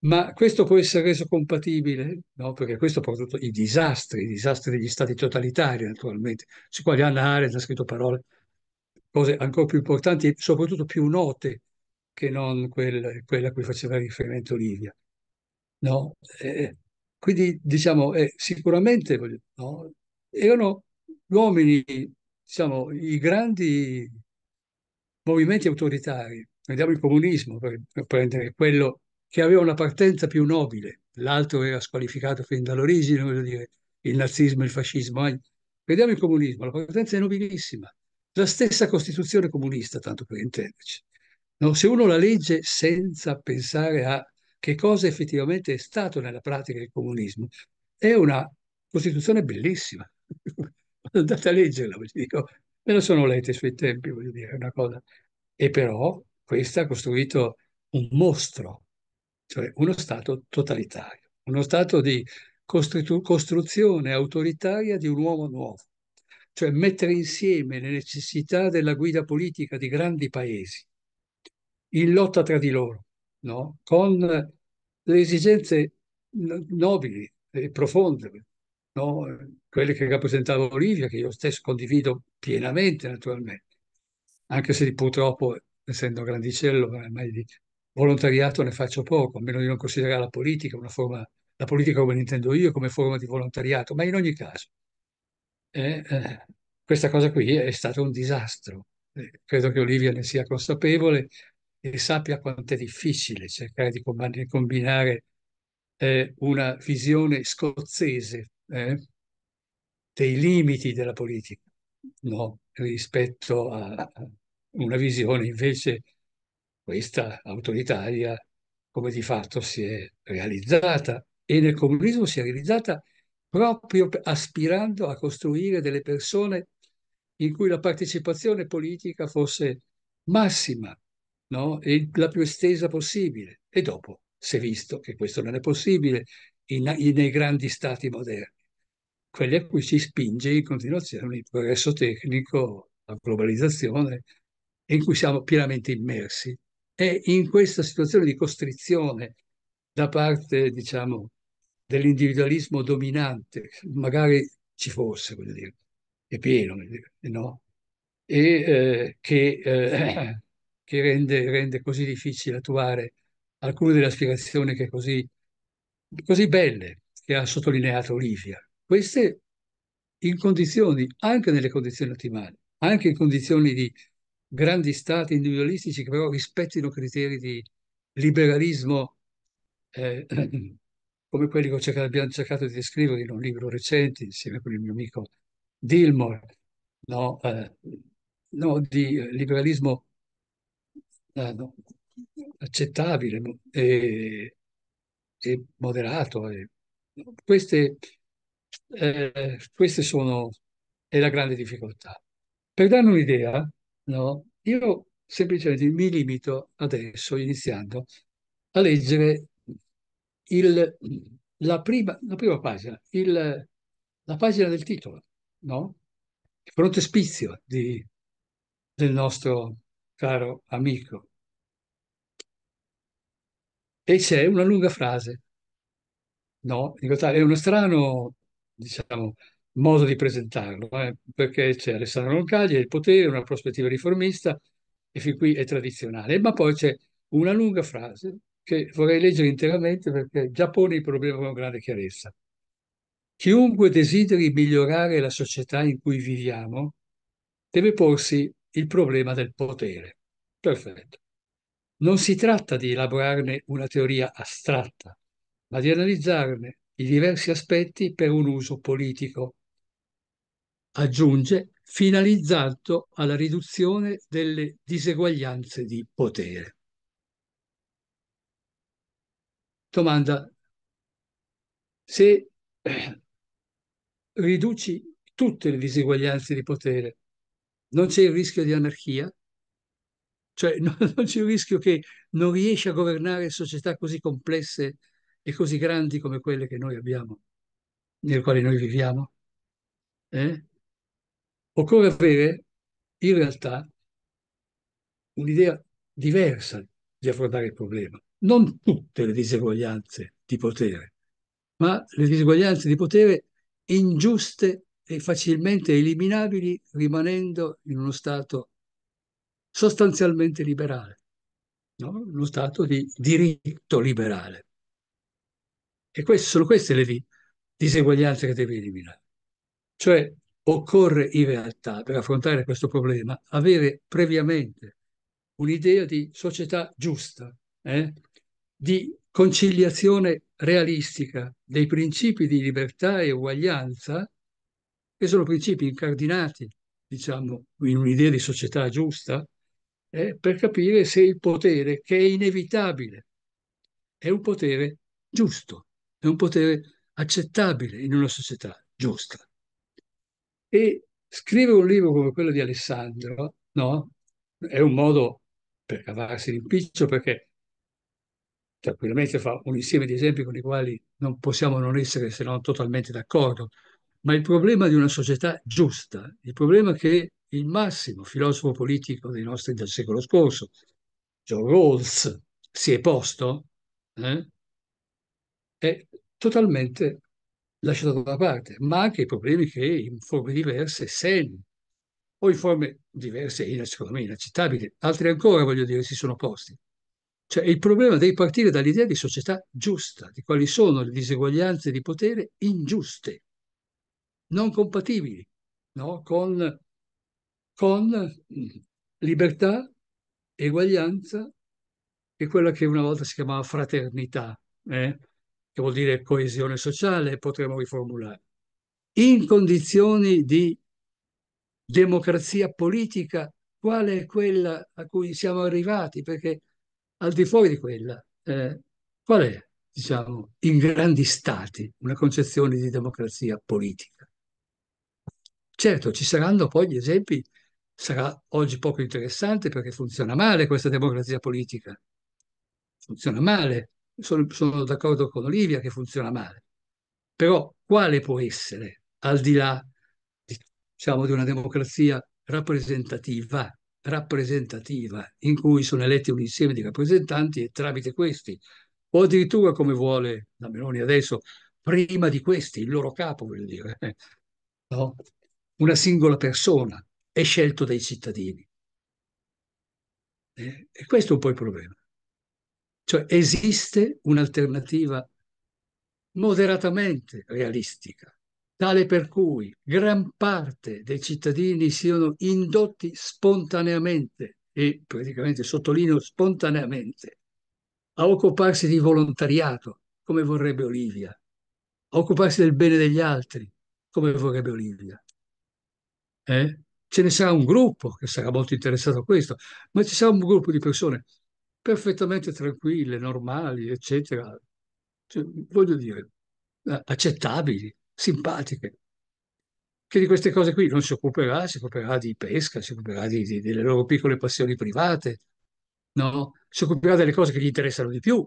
Ma questo può essere reso compatibile, no? perché questo ha portato i disastri, i disastri degli stati totalitari, naturalmente, sui quali Anna Arendt ha scritto parole, cose ancora più importanti e soprattutto più note che non quella, quella a cui faceva riferimento Olivia. No? Eh, eh quindi, diciamo, eh, sicuramente no? erano uomini diciamo, i grandi movimenti autoritari, vediamo il comunismo per, per prendere quello che aveva una partenza più nobile, l'altro era squalificato fin dall'origine, voglio dire, il nazismo, il fascismo. Vediamo il comunismo, la partenza è nobilissima, la stessa Costituzione comunista, tanto per intenderci. No? Se uno la legge senza pensare a che cosa effettivamente è stato nella pratica il comunismo, è una Costituzione bellissima, andate a leggerla, dico, me la sono letta ai suoi tempi, voglio dire, una cosa. E però questa ha costruito un mostro, cioè uno Stato totalitario, uno Stato di costru- costruzione autoritaria di un uomo nuovo, cioè mettere insieme le necessità della guida politica di grandi paesi in lotta tra di loro, no? con le esigenze nobili e profonde no? quelle che rappresentava Olivia, che io stesso condivido pienamente naturalmente, anche se purtroppo, essendo grandicello, ormai di volontariato ne faccio poco, a meno di non considerare la politica una forma, la politica come intendo io, come forma di volontariato, ma in ogni caso, eh, eh, questa cosa qui è stato un disastro. Eh, credo che Olivia ne sia consapevole e sappia quanto è difficile cercare di combinare eh, una visione scozzese eh, dei limiti della politica no? rispetto a una visione invece questa autoritaria come di fatto si è realizzata e nel comunismo si è realizzata proprio aspirando a costruire delle persone in cui la partecipazione politica fosse massima no? e la più estesa possibile. E dopo si è visto che questo non è possibile in, in, nei grandi stati moderni quelli a cui si spinge in continuazione il progresso tecnico, la globalizzazione, in cui siamo pienamente immersi. E in questa situazione di costrizione da parte, diciamo, dell'individualismo dominante, magari ci fosse, voglio dire, è pieno, dire, no? E eh, che, eh, che rende, rende, così difficile attuare alcune delle aspirazioni che così, così belle che ha sottolineato Olivia, queste in condizioni, anche nelle condizioni ottimali, anche in condizioni di grandi stati individualistici che però rispettino criteri di liberalismo eh, come quelli che cercato, abbiamo cercato di descrivere in un libro recente insieme con il mio amico Dilmore, no, eh, no, di eh, liberalismo eh, no, accettabile e, e moderato. E, queste eh, queste sono è la grande difficoltà. Per dare un'idea, no, io semplicemente mi limito adesso, iniziando, a leggere il, la, prima, la, prima, pagina, il, la pagina del titolo, no? il frontespizio di, del nostro caro amico. E c'è una lunga frase. No, in realtà è uno strano diciamo, modo di presentarlo, eh? perché c'è Alessandro Longaglia, il potere, una prospettiva riformista, e fin qui è tradizionale. Ma poi c'è una lunga frase che vorrei leggere interamente perché già pone il problema con grande chiarezza. Chiunque desideri migliorare la società in cui viviamo deve porsi il problema del potere. Perfetto. Non si tratta di elaborarne una teoria astratta, ma di analizzarne i diversi aspetti per un uso politico. Aggiunge finalizzato alla riduzione delle diseguaglianze di potere. Domanda. Se eh, riduci tutte le diseguaglianze di potere, non c'è il rischio di anarchia? Cioè non, non c'è il rischio che non riesci a governare società così complesse e così grandi come quelle che noi abbiamo, nelle quali noi viviamo? Eh? Occorre avere in realtà un'idea diversa di affrontare il problema. Non tutte le diseguaglianze di potere, ma le diseguaglianze di potere ingiuste e facilmente eliminabili rimanendo in uno stato sostanzialmente liberale, no? uno stato di diritto liberale. E queste, sono queste le diseguaglianze che devi eliminare. Cioè occorre in realtà, per affrontare questo problema, avere previamente un'idea di società giusta, eh? di conciliazione realistica dei principi di libertà e uguaglianza, che sono principi incardinati, diciamo, in un'idea di società giusta, eh, per capire se il potere, che è inevitabile, è un potere giusto è un potere accettabile in una società giusta. E scrivere un libro come quello di Alessandro, no? È un modo per cavarsi l'impiccio perché tranquillamente fa un insieme di esempi con i quali non possiamo non essere se non totalmente d'accordo, ma il problema di una società giusta, il problema che il massimo filosofo politico dei nostri del secolo scorso, John Rawls, si è posto, eh? è totalmente lasciata da parte, ma anche i problemi che in forme diverse segni o in forme diverse e secondo me inaccettabili, altri ancora voglio dire si sono posti. Cioè il problema deve partire dall'idea di società giusta, di quali sono le diseguaglianze di potere ingiuste, non compatibili no? con, con mm, libertà, eguaglianza e quella che una volta si chiamava fraternità. Eh? che vuol dire coesione sociale, potremmo riformulare, in condizioni di democrazia politica quale è quella a cui siamo arrivati, perché al di fuori di quella, eh, qual è, diciamo, in grandi stati una concezione di democrazia politica? Certo, ci saranno poi gli esempi, sarà oggi poco interessante perché funziona male questa democrazia politica, funziona male, sono, sono d'accordo con Olivia che funziona male, però quale può essere, al di là diciamo, di una democrazia rappresentativa, rappresentativa, in cui sono eletti un insieme di rappresentanti e tramite questi, o addirittura come vuole la Meloni adesso, prima di questi, il loro capo vuol dire, no? una singola persona è scelto dai cittadini. Eh, e questo è un po' il problema. Cioè esiste un'alternativa moderatamente realistica, tale per cui gran parte dei cittadini siano indotti spontaneamente, e praticamente sottolineo spontaneamente, a occuparsi di volontariato, come vorrebbe Olivia, a occuparsi del bene degli altri, come vorrebbe Olivia. Eh? Ce ne sarà un gruppo che sarà molto interessato a questo, ma ci sarà un gruppo di persone perfettamente tranquille, normali, eccetera. Cioè, voglio dire, eh, accettabili, simpatiche. Che di queste cose qui non si occuperà, si occuperà di pesca, si occuperà di, di, delle loro piccole passioni private, no? si occuperà delle cose che gli interessano di più,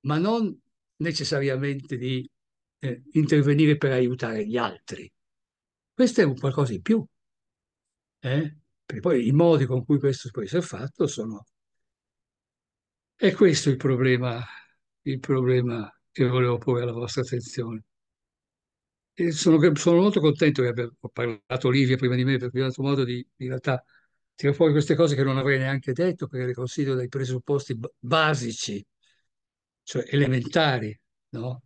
ma non necessariamente di eh, intervenire per aiutare gli altri. Questo è un qualcosa in più. Eh? Perché poi i modi con cui questo può essere fatto sono e questo è il problema, il problema che volevo porre alla vostra attenzione. Sono, sono, molto contento che abbia parlato Olivia prima di me, perché mi ha dato modo di, in realtà, tirare fuori queste cose che non avrei neanche detto, perché le considero dei presupposti basici, cioè elementari, no?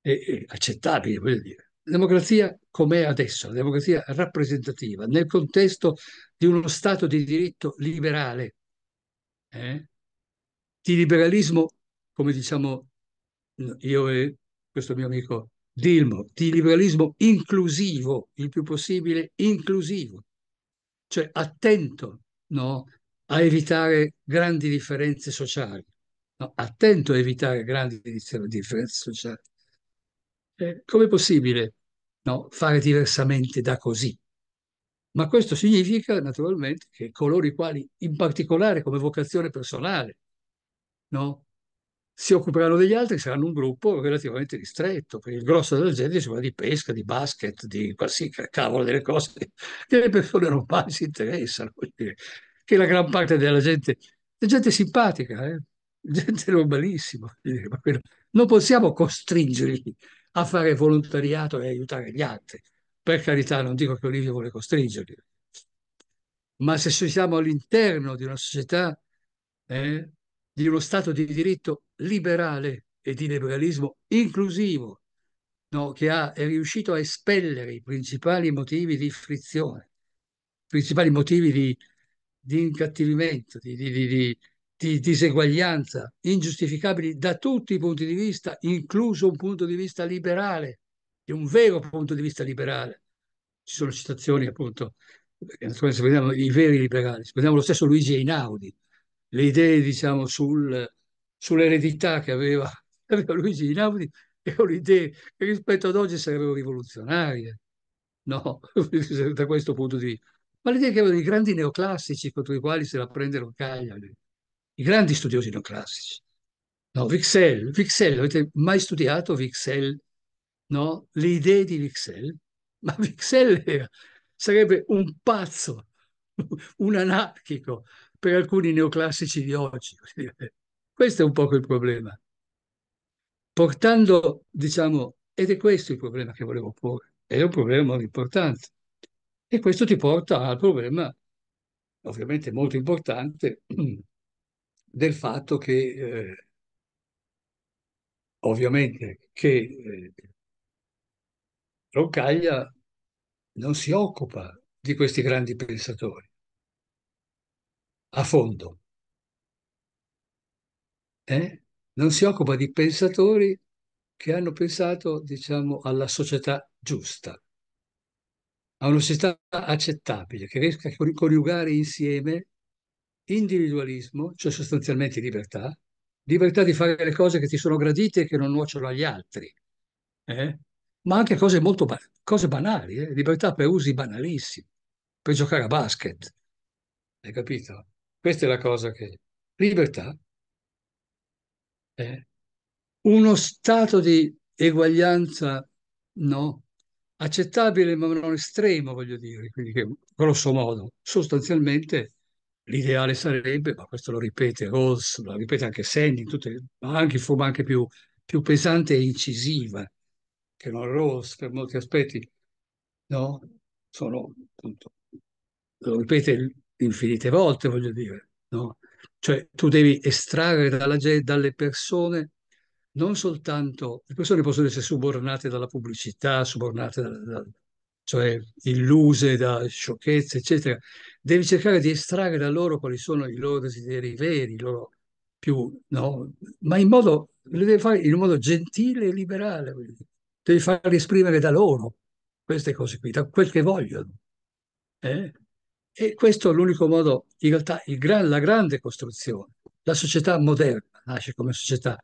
E, e accettabili, voglio dire. La democrazia com'è adesso, la democrazia rappresentativa, nel contesto di uno Stato di diritto liberale, eh? di liberalismo, come diciamo io e questo mio amico Dilmo, di liberalismo inclusivo, il più possibile inclusivo, cioè attento no, a evitare grandi differenze sociali, no, attento a evitare grandi differenze sociali. Eh, come è possibile no, fare diversamente da così? Ma questo significa naturalmente che coloro i quali, in particolare come vocazione personale, no? si occuperanno degli altri, saranno un gruppo relativamente ristretto, perché il grosso della gente si occupa di pesca, di basket, di qualsiasi cavolo delle cose che le persone normali si interessano, che la gran parte della gente è gente simpatica, eh? gente normalissima. Non possiamo costringerli a fare volontariato e aiutare gli altri. Per carità, non dico che Olivia vuole costringerli, ma se siamo all'interno di una società eh, di uno Stato di diritto liberale e di liberalismo inclusivo, no? che ha, è riuscito a espellere i principali motivi di frizione, i principali motivi di, di incattivimento, di, di, di diseguaglianza, ingiustificabili da tutti i punti di vista, incluso un punto di vista liberale, di un vero punto di vista liberale. Ci sono citazioni appunto, eh, naturalmente se vediamo i veri liberali, se vediamo lo stesso Luigi Einaudi, le idee diciamo, sul, sull'eredità che aveva, aveva Luigi di Napoli erano idee che rispetto ad oggi sarebbero rivoluzionarie, no? da questo punto di vista. Ma le idee che avevano i grandi neoclassici contro i quali se la prendono Cagliari, i grandi studiosi neoclassici. No, Vixel, Vixel, avete mai studiato Vixel? No? Le idee di Vixel? Ma Vixel era, sarebbe un pazzo, un anarchico, per alcuni neoclassici di oggi. Questo è un po' il problema. Portando, diciamo, ed è questo il problema che volevo porre, è un problema molto importante. E questo ti porta al problema, ovviamente molto importante, del fatto che, eh, ovviamente, che eh, Roccaglia non si occupa di questi grandi pensatori a fondo. Eh? Non si occupa di pensatori che hanno pensato, diciamo, alla società giusta, a una società accettabile, che riesca a coniugare insieme individualismo, cioè sostanzialmente libertà, libertà di fare le cose che ti sono gradite e che non nuociono agli altri, eh? ma anche cose molto ba cose banali, eh? libertà per usi banalissimi, per giocare a basket, hai capito? Questa è la cosa che... Libertà è uno stato di eguaglianza, no, accettabile ma non estremo, voglio dire, quindi che, grosso modo, sostanzialmente l'ideale sarebbe, ma questo lo ripete Rawls, lo ripete anche Sandy, tutte, ma anche in forma anche più, più pesante e incisiva, che non Rawls per molti aspetti, no, sono appunto, lo ripete infinite volte, voglio dire. No? Cioè tu devi estrarre dalla, dalle persone non soltanto... Le persone possono essere subornate dalla pubblicità, subornate da, da, cioè illuse da sciocchezze, eccetera. Devi cercare di estrarre da loro quali sono i loro desideri veri, i loro più, no? ma in modo, lo devi fare in modo gentile e liberale, devi farli esprimere da loro queste cose qui, da quel che vogliono. Eh? E questo è l'unico modo, in realtà gran, la grande costruzione, la società moderna nasce come società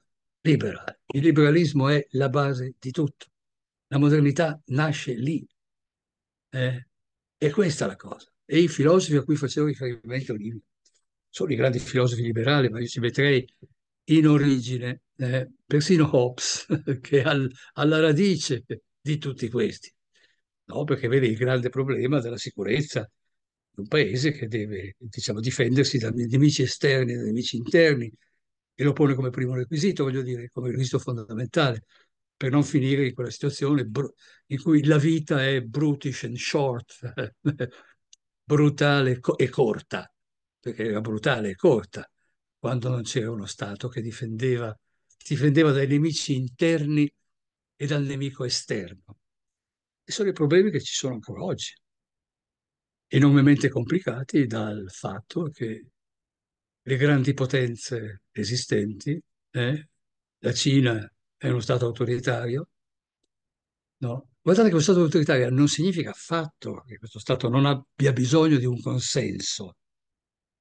libera, il liberalismo è la base di tutto, la modernità nasce lì, eh, e questa è la cosa. E i filosofi a cui facevo riferimento lì sono i grandi filosofi liberali, ma io ci metterei in origine eh, persino Hobbes, che è al, alla radice di tutti questi. No, perché vede il grande problema della sicurezza, un paese che deve diciamo, difendersi dai nemici esterni e dai nemici interni e lo pone come primo requisito, voglio dire, come requisito fondamentale per non finire in quella situazione in cui la vita è brutish and short, brutale e corta, perché era brutale e corta, quando non c'era uno Stato che difendeva, difendeva dai nemici interni e dal nemico esterno. E sono i problemi che ci sono ancora oggi enormemente complicati dal fatto che le grandi potenze esistenti, eh, la Cina è uno Stato autoritario, no? Guardate che lo Stato autoritario non significa affatto che questo Stato non abbia bisogno di un consenso,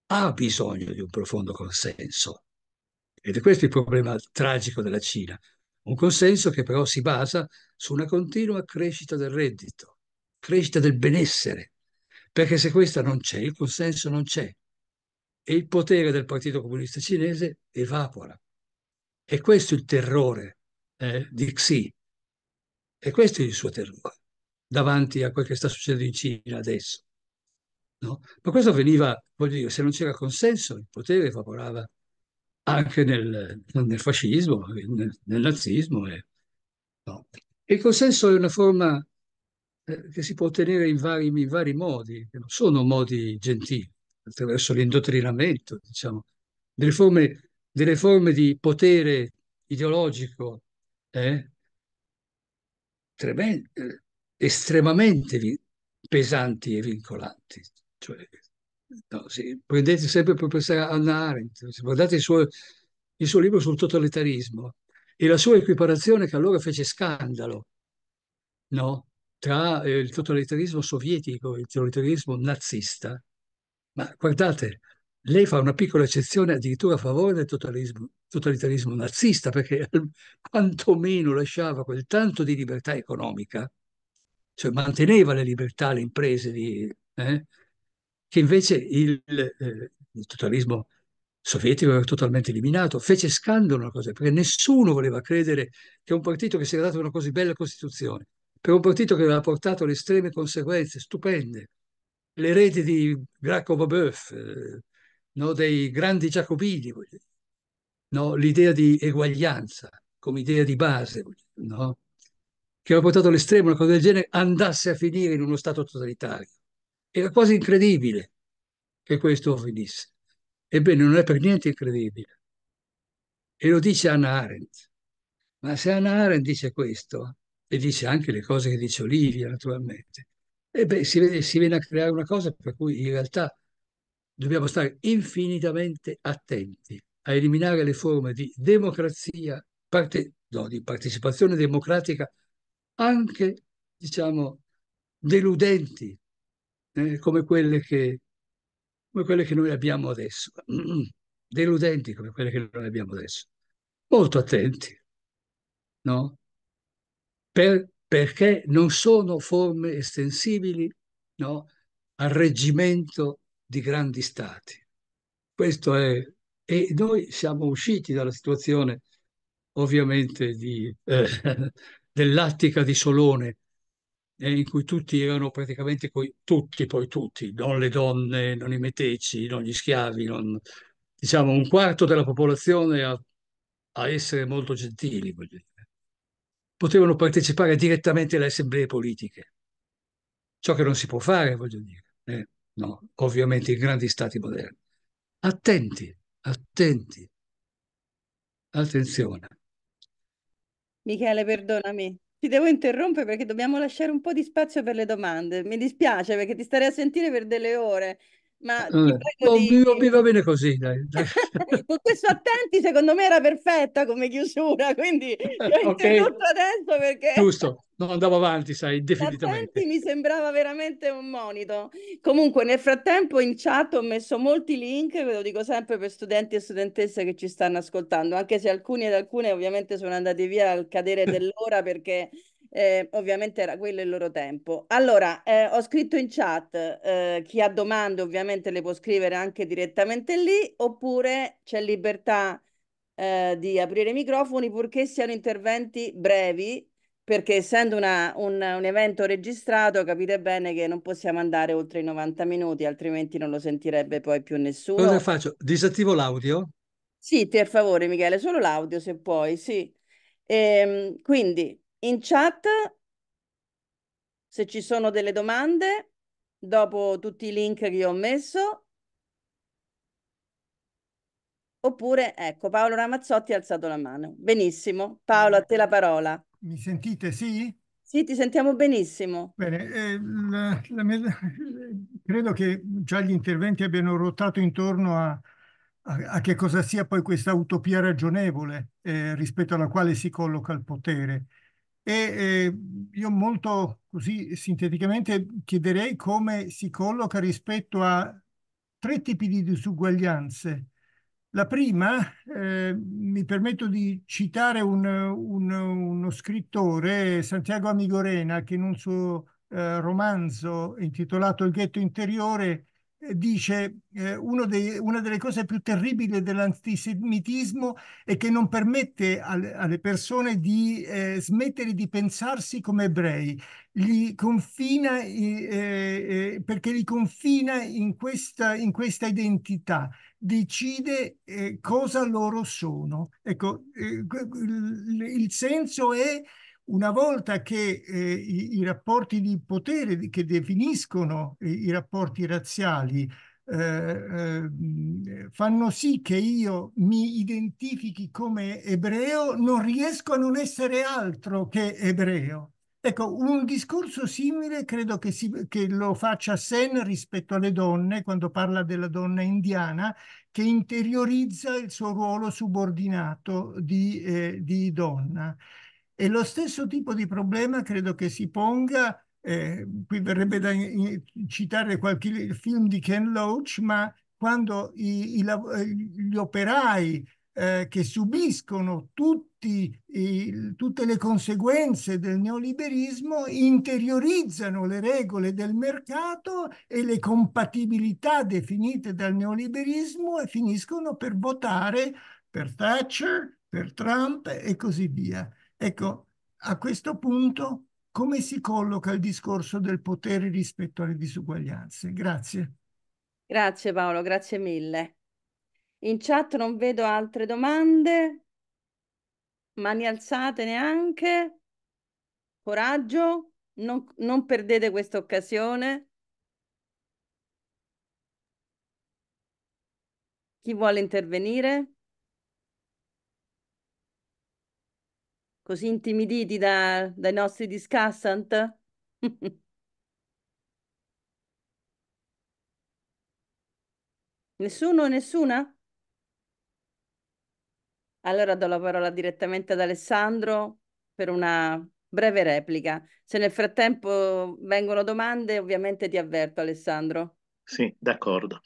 ha bisogno di un profondo consenso. Ed è questo il problema tragico della Cina. Un consenso che però si basa su una continua crescita del reddito, crescita del benessere, perché se questa non c'è, il consenso non c'è e il potere del Partito Comunista Cinese evapora. E questo è il terrore eh, di Xi, e questo è il suo terrore davanti a quel che sta succedendo in Cina adesso. No? Ma questo veniva, voglio dire, se non c'era consenso, il potere evaporava anche nel, nel fascismo, nel, nel nazismo. E, no. Il consenso è una forma eh, che si può ottenere in vari, in vari, modi, che non sono modi gentili, attraverso l'indottrinamento, diciamo, delle forme, delle forme di potere ideologico eh, tremendo, eh, estremamente pesanti e vincolanti. Cioè, no, sì, prendete sempre professore Anna Arendt, guardate il suo, il suo libro sul totalitarismo e la sua equiparazione che allora fece scandalo, no? tra eh, il totalitarismo sovietico e il totalitarismo nazista, ma guardate, lei fa una piccola eccezione addirittura a favore del totalitarismo, totalitarismo nazista, perché quantomeno lasciava quel tanto di libertà economica, cioè manteneva le libertà le imprese, di, eh, che invece il, eh, il totalismo sovietico era totalmente eliminato. Fece scandalo una cosa, perché nessuno voleva credere che un partito che si era dato una così bella Costituzione, per un partito che aveva portato le estreme conseguenze stupende, l'erede di Gracco Babeuf, eh, no, dei grandi giacobini, no, l'idea di eguaglianza come idea di base, no, che aveva portato all'estremo una cosa del genere, andasse a finire in uno Stato totalitario. Era quasi incredibile che questo finisse. Ebbene, non è per niente incredibile. E lo dice Anna Arendt. Ma se Anna Arendt dice questo, e dice anche le cose che dice Olivia, naturalmente. E beh, si, vede, si viene a creare una cosa per cui in realtà dobbiamo stare infinitamente attenti a eliminare le forme di democrazia, parte, no, di partecipazione democratica, anche, diciamo, deludenti, eh, come, quelle che, come quelle che noi abbiamo adesso, deludenti come quelle che noi abbiamo adesso. Molto attenti, no? per, perché non sono forme estensibili no, al reggimento di grandi stati. Questo è, e noi siamo usciti dalla situazione ovviamente di, eh, dell'Attica di Solone, eh, in cui tutti erano praticamente coi, tutti, poi tutti, non le donne, non i meteci, non gli schiavi, non, diciamo un quarto della popolazione a, a essere molto gentili. Voglio dire potevano partecipare direttamente alle assemblee politiche. Ciò che non si può fare, voglio dire. Eh, no, ovviamente i grandi stati moderni. Attenti, attenti. Attenzione. Michele, perdonami, ti devo interrompere perché dobbiamo lasciare un po' di spazio per le domande. Mi dispiace perché ti starei a sentire per delle ore ma allora, oh, eh, di... mi, va bene così dai. con questo attenti secondo me era perfetta come chiusura quindi ho okay. adesso perché giusto non andavo avanti sai definitivamente attenti mi sembrava veramente un monito comunque nel frattempo in chat ho messo molti link ve lo dico sempre per studenti e studentesse che ci stanno ascoltando anche se alcuni ed alcune ovviamente sono andati via al cadere dell'ora perché eh, ovviamente era quello il loro tempo. Allora, eh, ho scritto in chat, eh, chi ha domande ovviamente le può scrivere anche direttamente lì, oppure c'è libertà eh, di aprire i microfoni purché siano interventi brevi, perché essendo una, un, un evento registrato capite bene che non possiamo andare oltre i 90 minuti, altrimenti non lo sentirebbe poi più nessuno. Cosa faccio? Disattivo l'audio? Sì, per favore Michele, solo l'audio se puoi, sì. Ehm, quindi in chat se ci sono delle domande dopo tutti i link che ho messo. Oppure, ecco, Paolo Ramazzotti ha alzato la mano. Benissimo. Paolo, a te la parola. Mi sentite? Sì? Sì, ti sentiamo benissimo. Bene, eh, la, la, la, credo che già gli interventi abbiano ruotato intorno a, a, che cosa sia poi questa utopia ragionevole eh, rispetto alla quale si colloca il potere. E eh, io molto così sinteticamente chiederei come si colloca rispetto a tre tipi di disuguaglianze. La prima, eh, mi permetto di citare un, un, uno scrittore, Santiago Amigorena, che in un suo eh, romanzo intitolato Il ghetto interiore eh, dice eh, dei, una delle cose più terribili dell'antisemitismo è che non permette al, alle persone di eh, smettere di pensarsi come ebrei, li confina, eh, eh, perché li confina in questa, in questa identità, decide eh, cosa loro sono. Ecco, il, il senso è una volta che eh, i, i, rapporti di potere che definiscono i, i rapporti razziali eh, eh, fanno sì che io mi identifichi come ebreo, non riesco a non essere altro che ebreo. Ecco, un discorso simile credo che, si, che, lo faccia Sen rispetto alle donne, quando parla della donna indiana, che interiorizza il suo ruolo subordinato di, eh, di donna. E lo stesso tipo di problema credo che si ponga, eh, qui verrebbe da citare qualche film di Ken Loach, ma quando i, i, eh, gli operai eh, che subiscono tutti, i, tutte le conseguenze del neoliberismo interiorizzano le regole del mercato e le compatibilità definite dal neoliberismo e finiscono per votare per Thatcher, per Trump e così via. Ecco, a questo punto come si colloca il discorso del potere rispetto alle disuguaglianze? Grazie. Grazie Paolo, grazie mille. In chat non vedo altre domande, mani alzate neanche, coraggio, non, non perdete questa occasione. Chi vuole intervenire? così intimiditi da, dai nostri discussant? Nessuno? Nessuna? Allora do la parola direttamente ad Alessandro per una breve replica. Se nel frattempo vengono domande, ovviamente ti avverto Alessandro. Sì, d'accordo.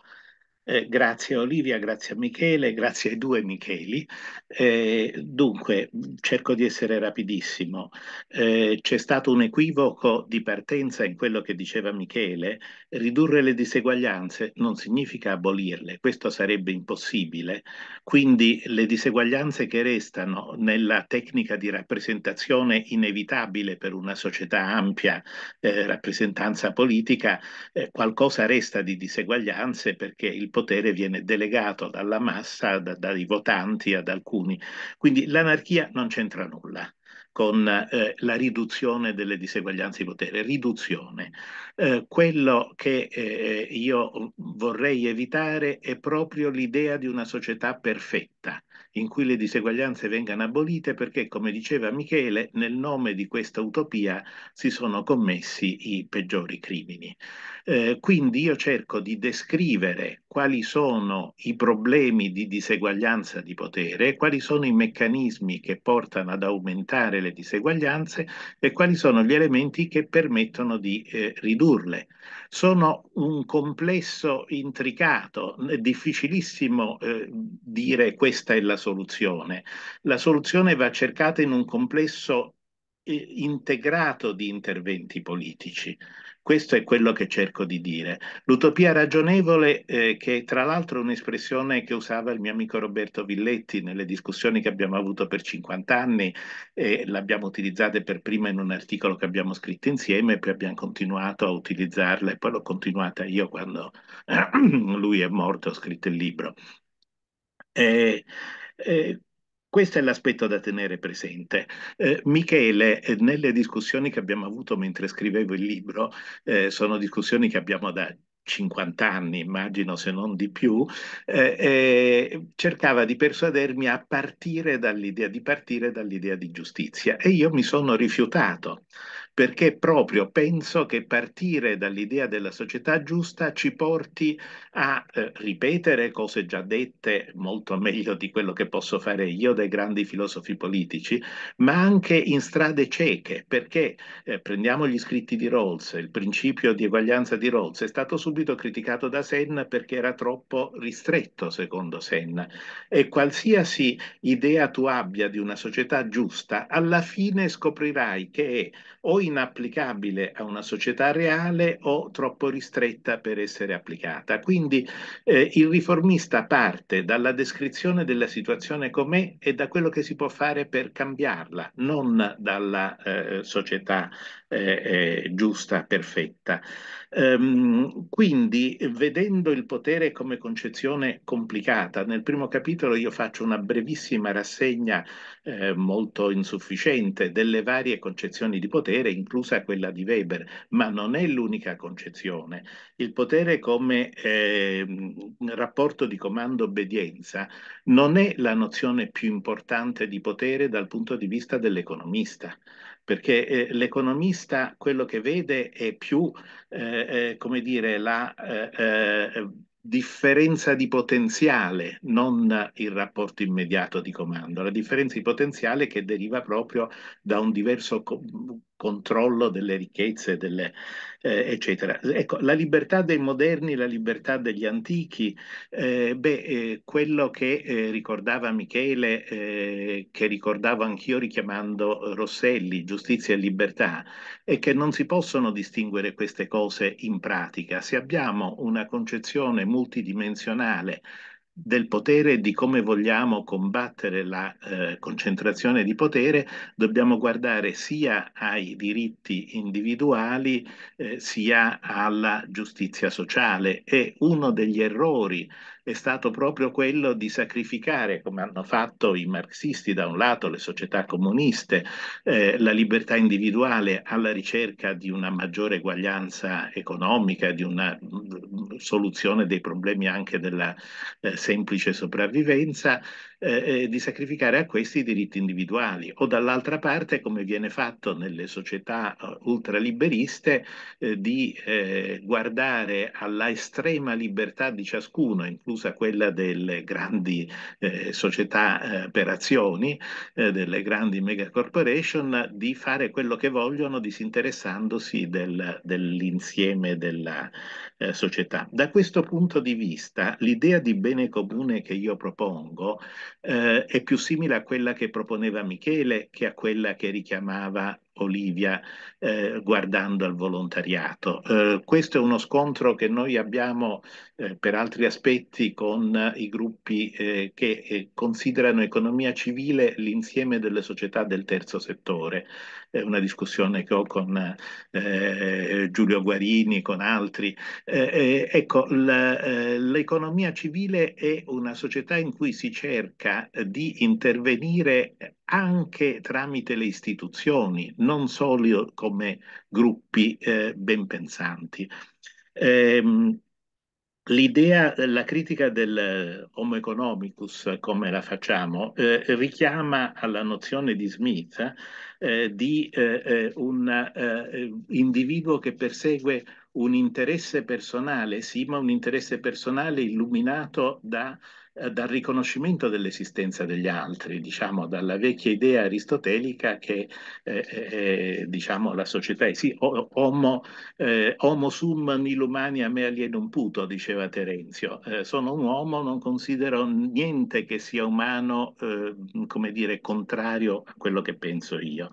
Eh, grazie Olivia, grazie a Michele, grazie ai due Micheli. Eh, dunque, cerco di essere rapidissimo. Eh, c'è stato un equivoco di partenza in quello che diceva Michele. Ridurre le diseguaglianze non significa abolirle, questo sarebbe impossibile. Quindi le diseguaglianze che restano nella tecnica di rappresentazione inevitabile per una società ampia, eh, rappresentanza politica, eh, qualcosa resta di diseguaglianze perché il potere viene delegato dalla massa, da, dai votanti ad alcuni. Quindi l'anarchia non c'entra nulla con eh, la riduzione delle diseguaglianze di potere, riduzione. Eh, quello che eh, io vorrei evitare è proprio l'idea di una società perfetta, in cui le diseguaglianze vengano abolite perché, come diceva Michele, nel nome di questa utopia si sono commessi i peggiori crimini. Eh, quindi io cerco di descrivere quali sono i problemi di diseguaglianza di potere, quali sono i meccanismi che portano ad aumentare le diseguaglianze e quali sono gli elementi che permettono di eh, ridurle sono un complesso intricato, è difficilissimo eh, dire questa è la soluzione. La soluzione va cercata in un complesso eh, integrato di interventi politici. Questo è quello che cerco di dire. L'utopia ragionevole, eh, che è tra l'altro un'espressione che usava il mio amico Roberto Villetti nelle discussioni che abbiamo avuto per 50 anni, eh, l'abbiamo utilizzata per prima in un articolo che abbiamo scritto insieme, poi abbiamo continuato a utilizzarla e poi l'ho continuata io quando eh, lui è morto, ho scritto il libro. Eh, eh, questo è l'aspetto da tenere presente. Eh, Michele, eh, nelle discussioni che abbiamo avuto mentre scrivevo il libro, eh, sono discussioni che abbiamo da 50 anni, immagino se non di più, eh, eh, cercava di persuadermi a partire dall'idea di partire dall'idea di giustizia e io mi sono rifiutato perché proprio penso che partire dall'idea della società giusta ci porti a eh, ripetere cose già dette molto meglio di quello che posso fare io dai grandi filosofi politici, ma anche in strade cieche, perché eh, prendiamo gli scritti di Rawls, il principio di eguaglianza di Rawls è stato subito criticato da Senna perché era troppo ristretto, secondo Senna, e qualsiasi idea tu abbia di una società giusta, alla fine scoprirai che è o inapplicabile a una società reale o troppo ristretta per essere applicata. Quindi eh, il riformista parte dalla descrizione della situazione com'è e da quello che si può fare per cambiarla, non dalla eh, società eh, giusta, perfetta. Ehm, quindi, vedendo il potere come concezione complicata, nel primo capitolo io faccio una brevissima rassegna eh, molto insufficiente delle varie concezioni di potere, inclusa quella di Weber, ma non è l'unica concezione. Il potere come eh, rapporto di comando-obbedienza non è la nozione più importante di potere dal punto di vista dell'economista perché eh, l'economista quello che vede è più, eh, eh come dire, la eh, eh, differenza di potenziale, non il rapporto immediato di comando, la differenza di potenziale che deriva proprio da un diverso controllo delle ricchezze, delle, eh, eccetera. Ecco, la libertà dei moderni, la libertà degli antichi, eh, beh, eh, quello che eh, ricordava Michele, eh, che ricordavo anch'io richiamando Rosselli, giustizia e libertà, è che non si possono distinguere queste cose in pratica. Se abbiamo una concezione multidimensionale, del potere e di come vogliamo combattere la eh, concentrazione di potere, dobbiamo guardare sia ai diritti individuali eh, sia alla giustizia sociale e uno degli errori è stato proprio quello di sacrificare, come hanno fatto i marxisti da un lato, le società comuniste, eh, la libertà individuale alla ricerca di una maggiore eguaglianza economica, di una mm, soluzione dei problemi anche della eh, semplice sopravvivenza, eh, eh, di sacrificare a questi i diritti individuali. O dall'altra parte, come viene fatto nelle società eh, ultraliberiste, eh, di guardare alla estrema libertà di ciascuno, incluso inclusa quella delle grandi eh, società eh, per azioni, eh, delle grandi megacorporation, di fare quello che vogliono disinteressandosi del, dell'insieme della eh, società. Da questo punto di vista, l'idea di bene comune che io propongo eh, è più simile a quella che proponeva Michele che a quella che richiamava Olivia eh, guardando al volontariato. Eh, questo è uno scontro che noi abbiamo eh, per altri aspetti con i gruppi eh, che eh, considerano economia civile l'insieme delle società del terzo settore eh, una discussione che ho con eh, eh Giulio Guarini, con altri. Eh, eh, ecco, l'economia civile è una società in cui si cerca di intervenire anche tramite le istituzioni, non solo come gruppi ben pensanti. Ehm, l'idea, la critica del Homo economicus, come la facciamo, eh, richiama alla nozione di Smith eh, di eh, eh un eh, eh, individuo che persegue un interesse personale, sì, ma un interesse personale illuminato da eh, dal riconoscimento dell'esistenza degli altri, diciamo, dalla vecchia idea aristotelica che eh, eh, eh diciamo, la società è sì, homo, homo sum nil me alienum puto, diceva Terenzio, sono un uomo, non considero niente che sia umano, come dire, contrario a quello che penso io.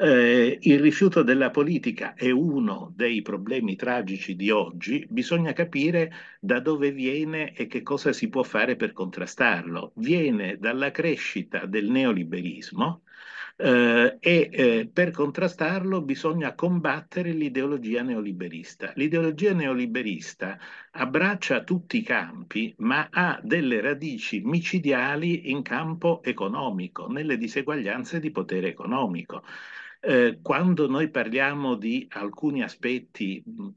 Eh, il rifiuto della politica è uno dei problemi tragici di oggi, bisogna capire da dove viene e che cosa si può fare per contrastarlo. Viene dalla crescita del neoliberismo eh, e eh, per contrastarlo bisogna combattere l'ideologia neoliberista. L'ideologia neoliberista abbraccia tutti i campi, ma ha delle radici micidiali in campo economico, nelle diseguaglianze di potere economico. Eh, quando noi parliamo di alcuni aspetti, mm, mm,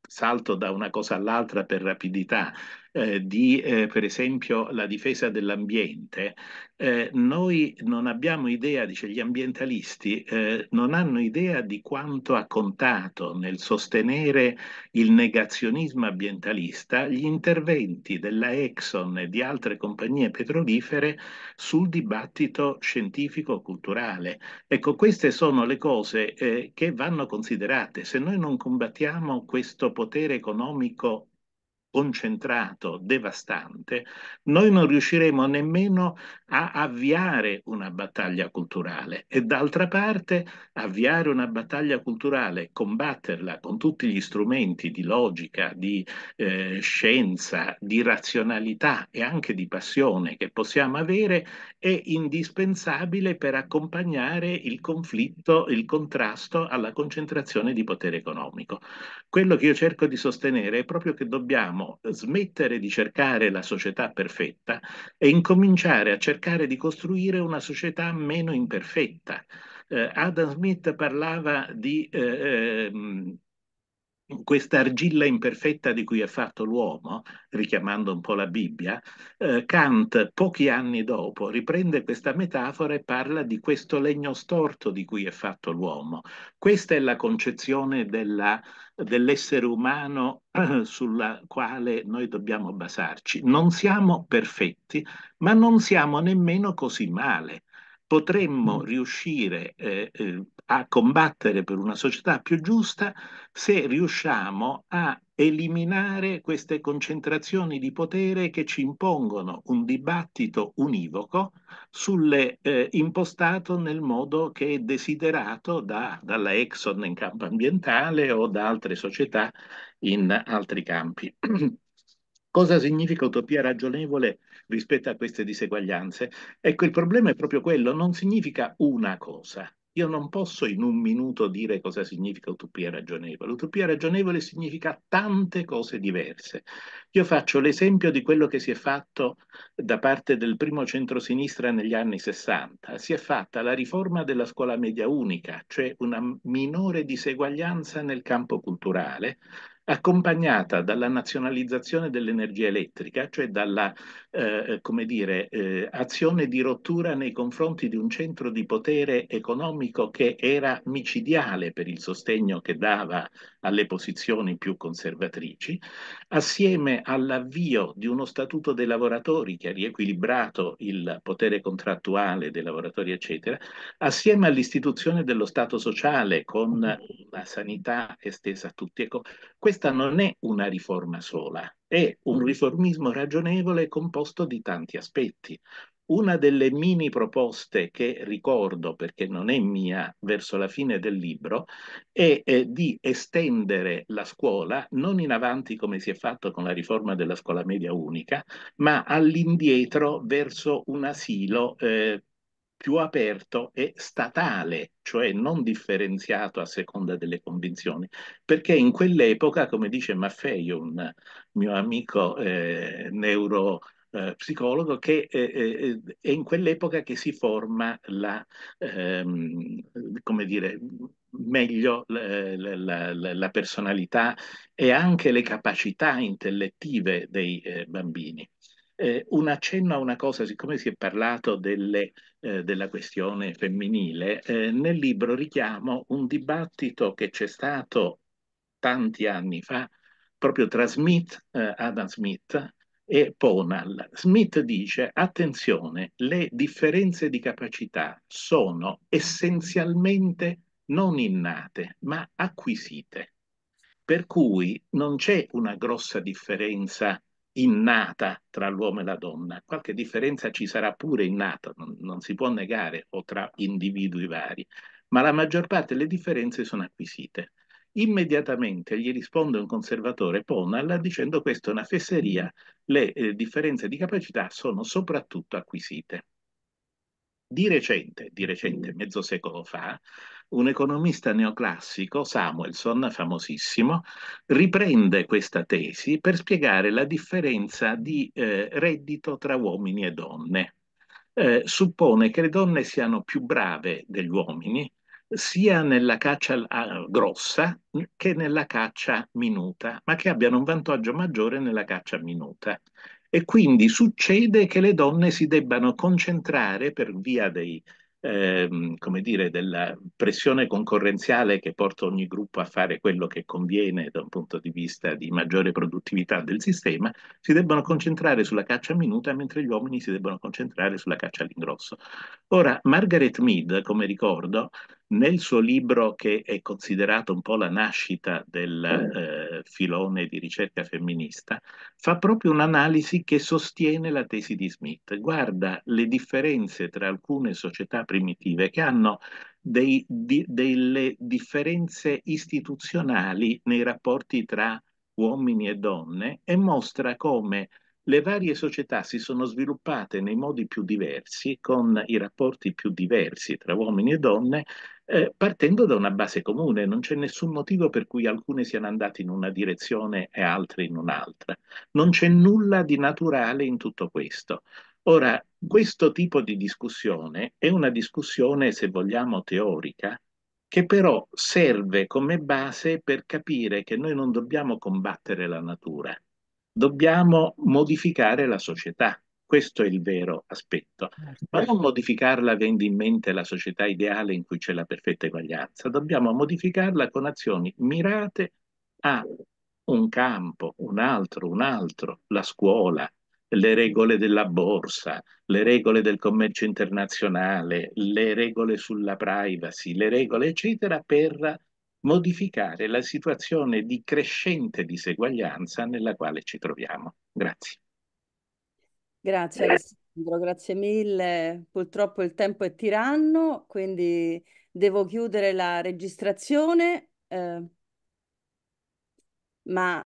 salto da una cosa all'altra per rapidità, eh, di eh, per esempio la difesa dell'ambiente, eh, noi non abbiamo idea, dice gli ambientalisti, eh, non hanno idea di quanto ha contato nel sostenere il negazionismo ambientalista gli interventi della Exxon e di altre compagnie petrolifere sul dibattito scientifico-culturale. Ecco, queste sono le cose eh, che vanno considerate. Se noi non combattiamo questo potere economico concentrato, devastante, noi non riusciremo nemmeno a avviare una battaglia culturale e d'altra parte avviare una battaglia culturale, combatterla con tutti gli strumenti di logica, di eh, scienza, di razionalità e anche di passione che possiamo avere è indispensabile per accompagnare il conflitto, il contrasto alla concentrazione di potere economico. Quello che io cerco di sostenere è proprio che dobbiamo dobbiamo smettere di cercare la società perfetta e incominciare a cercare di costruire una società meno imperfetta. Eh, Adam Smith parlava di eh, ehm, questa argilla imperfetta di cui è fatto l'uomo, richiamando un po' la Bibbia, eh, Kant pochi anni dopo riprende questa metafora e parla di questo legno storto di cui è fatto l'uomo. Questa è la concezione dell'essere umano eh, sulla quale noi dobbiamo basarci. Non siamo perfetti, ma non siamo nemmeno così male potremmo mm. riuscire eh, eh, a combattere per una società più giusta se riusciamo a eliminare queste concentrazioni di potere che ci impongono un dibattito univoco sulle, eh, impostato nel modo che è desiderato da, dalla Exxon in campo ambientale o da altre società in altri campi. Cosa significa utopia ragionevole rispetto a queste diseguaglianze? Ecco, il problema è proprio quello, non significa una cosa, io non posso in un minuto dire cosa significa utopia ragionevole. Utopia ragionevole significa tante cose diverse. Io faccio l'esempio di quello che si è fatto da parte del primo centrosinistra negli anni 60. Si è fatta la riforma della scuola media unica, cioè una minore diseguaglianza nel campo culturale, accompagnata dalla nazionalizzazione dell'energia elettrica, cioè dalla eh, dire, eh, azione di rottura nei confronti di un centro di potere economico che era micidiale per il sostegno che dava alle posizioni più conservatrici, assieme all'avvio di uno statuto dei lavoratori che ha riequilibrato il potere contrattuale dei lavoratori, eccetera, assieme all'istituzione dello Stato sociale con la sanità estesa a tutti. Ecco, questa non è una riforma sola, è un riformismo ragionevole composto di tanti aspetti. Una delle mini proposte che ricordo, perché non è mia, verso la fine del libro, è, è eh, di estendere la scuola non in avanti come si è fatto con la riforma della scuola media unica, ma all'indietro verso un asilo eh, più aperto e statale, cioè non differenziato a seconda delle convinzioni, perché in quell'epoca, come dice Maffei, un mio amico eh, neuro eh, psicologo che eh, eh, eh, è in quell'epoca che si forma la, ehm, come dire, meglio eh, la, la, la, personalità e anche le capacità intellettive dei bambini. Eh, un accenno a una cosa, siccome si è parlato delle, eh, della questione femminile, eh, nel libro richiamo un dibattito che c'è stato tanti anni fa proprio tra Smith, Adam Smith e Ponal. Smith dice, attenzione, le differenze di capacità sono essenzialmente non innate, ma acquisite. Per cui non c'è una grossa differenza innata tra l'uomo e la donna, qualche differenza ci sarà pure innata, non, non si può negare, o tra individui vari, ma la maggior parte delle differenze sono acquisite. Immediatamente gli risponde un conservatore Ponal dicendo questa è una fesseria, le eh, differenze di capacità sono soprattutto acquisite. Di recente, di recente, mm. mezzo secolo fa, un economista neoclassico, Samuelson, famosissimo, riprende questa tesi per spiegare la differenza di eh, reddito tra uomini e donne. Eh, suppone che le donne siano più brave degli uomini, sia nella caccia grossa che nella caccia minuta, ma che abbiano un vantaggio maggiore nella caccia minuta. E quindi succede che le donne si debbano concentrare per via dei, ehm, dire, della pressione concorrenziale che porta ogni gruppo a fare quello che conviene da un punto di vista di maggiore produttività del sistema, si debbano concentrare sulla caccia minuta mentre gli uomini si debbano concentrare sulla caccia all'ingrosso. Ora, Margaret Mead, come ricordo, nel suo libro che è considerato un po' la nascita del eh. eh, filone di ricerca femminista, fa proprio un'analisi che sostiene la tesi di Smith. Guarda le differenze tra alcune società primitive che hanno dei, di, delle differenze istituzionali nei rapporti tra uomini e donne e mostra come le varie società si sono sviluppate nei modi più diversi, con i rapporti più diversi tra uomini e donne, eh, partendo da una base comune. Non c'è nessun motivo per cui alcune siano andate in una direzione e altre in un'altra. Non c'è nulla di naturale in tutto questo. Ora, questo tipo di discussione è una discussione, se vogliamo, teorica, che però serve come base per capire che noi non dobbiamo combattere la natura, dobbiamo modificare la società. Questo è il vero aspetto. Certo. Ma non modificarla avendo in mente la società ideale in cui c'è la perfetta eguaglianza, dobbiamo modificarla con azioni mirate a un campo, un altro, un altro, la scuola, le regole della borsa, le regole del commercio internazionale, le regole sulla privacy, le regole eccetera per modificare la situazione di crescente diseguaglianza nella quale ci troviamo. Grazie. Grazie Alessandro, grazie mille. Purtroppo il tempo è tiranno, quindi devo chiudere la registrazione, eh, ma...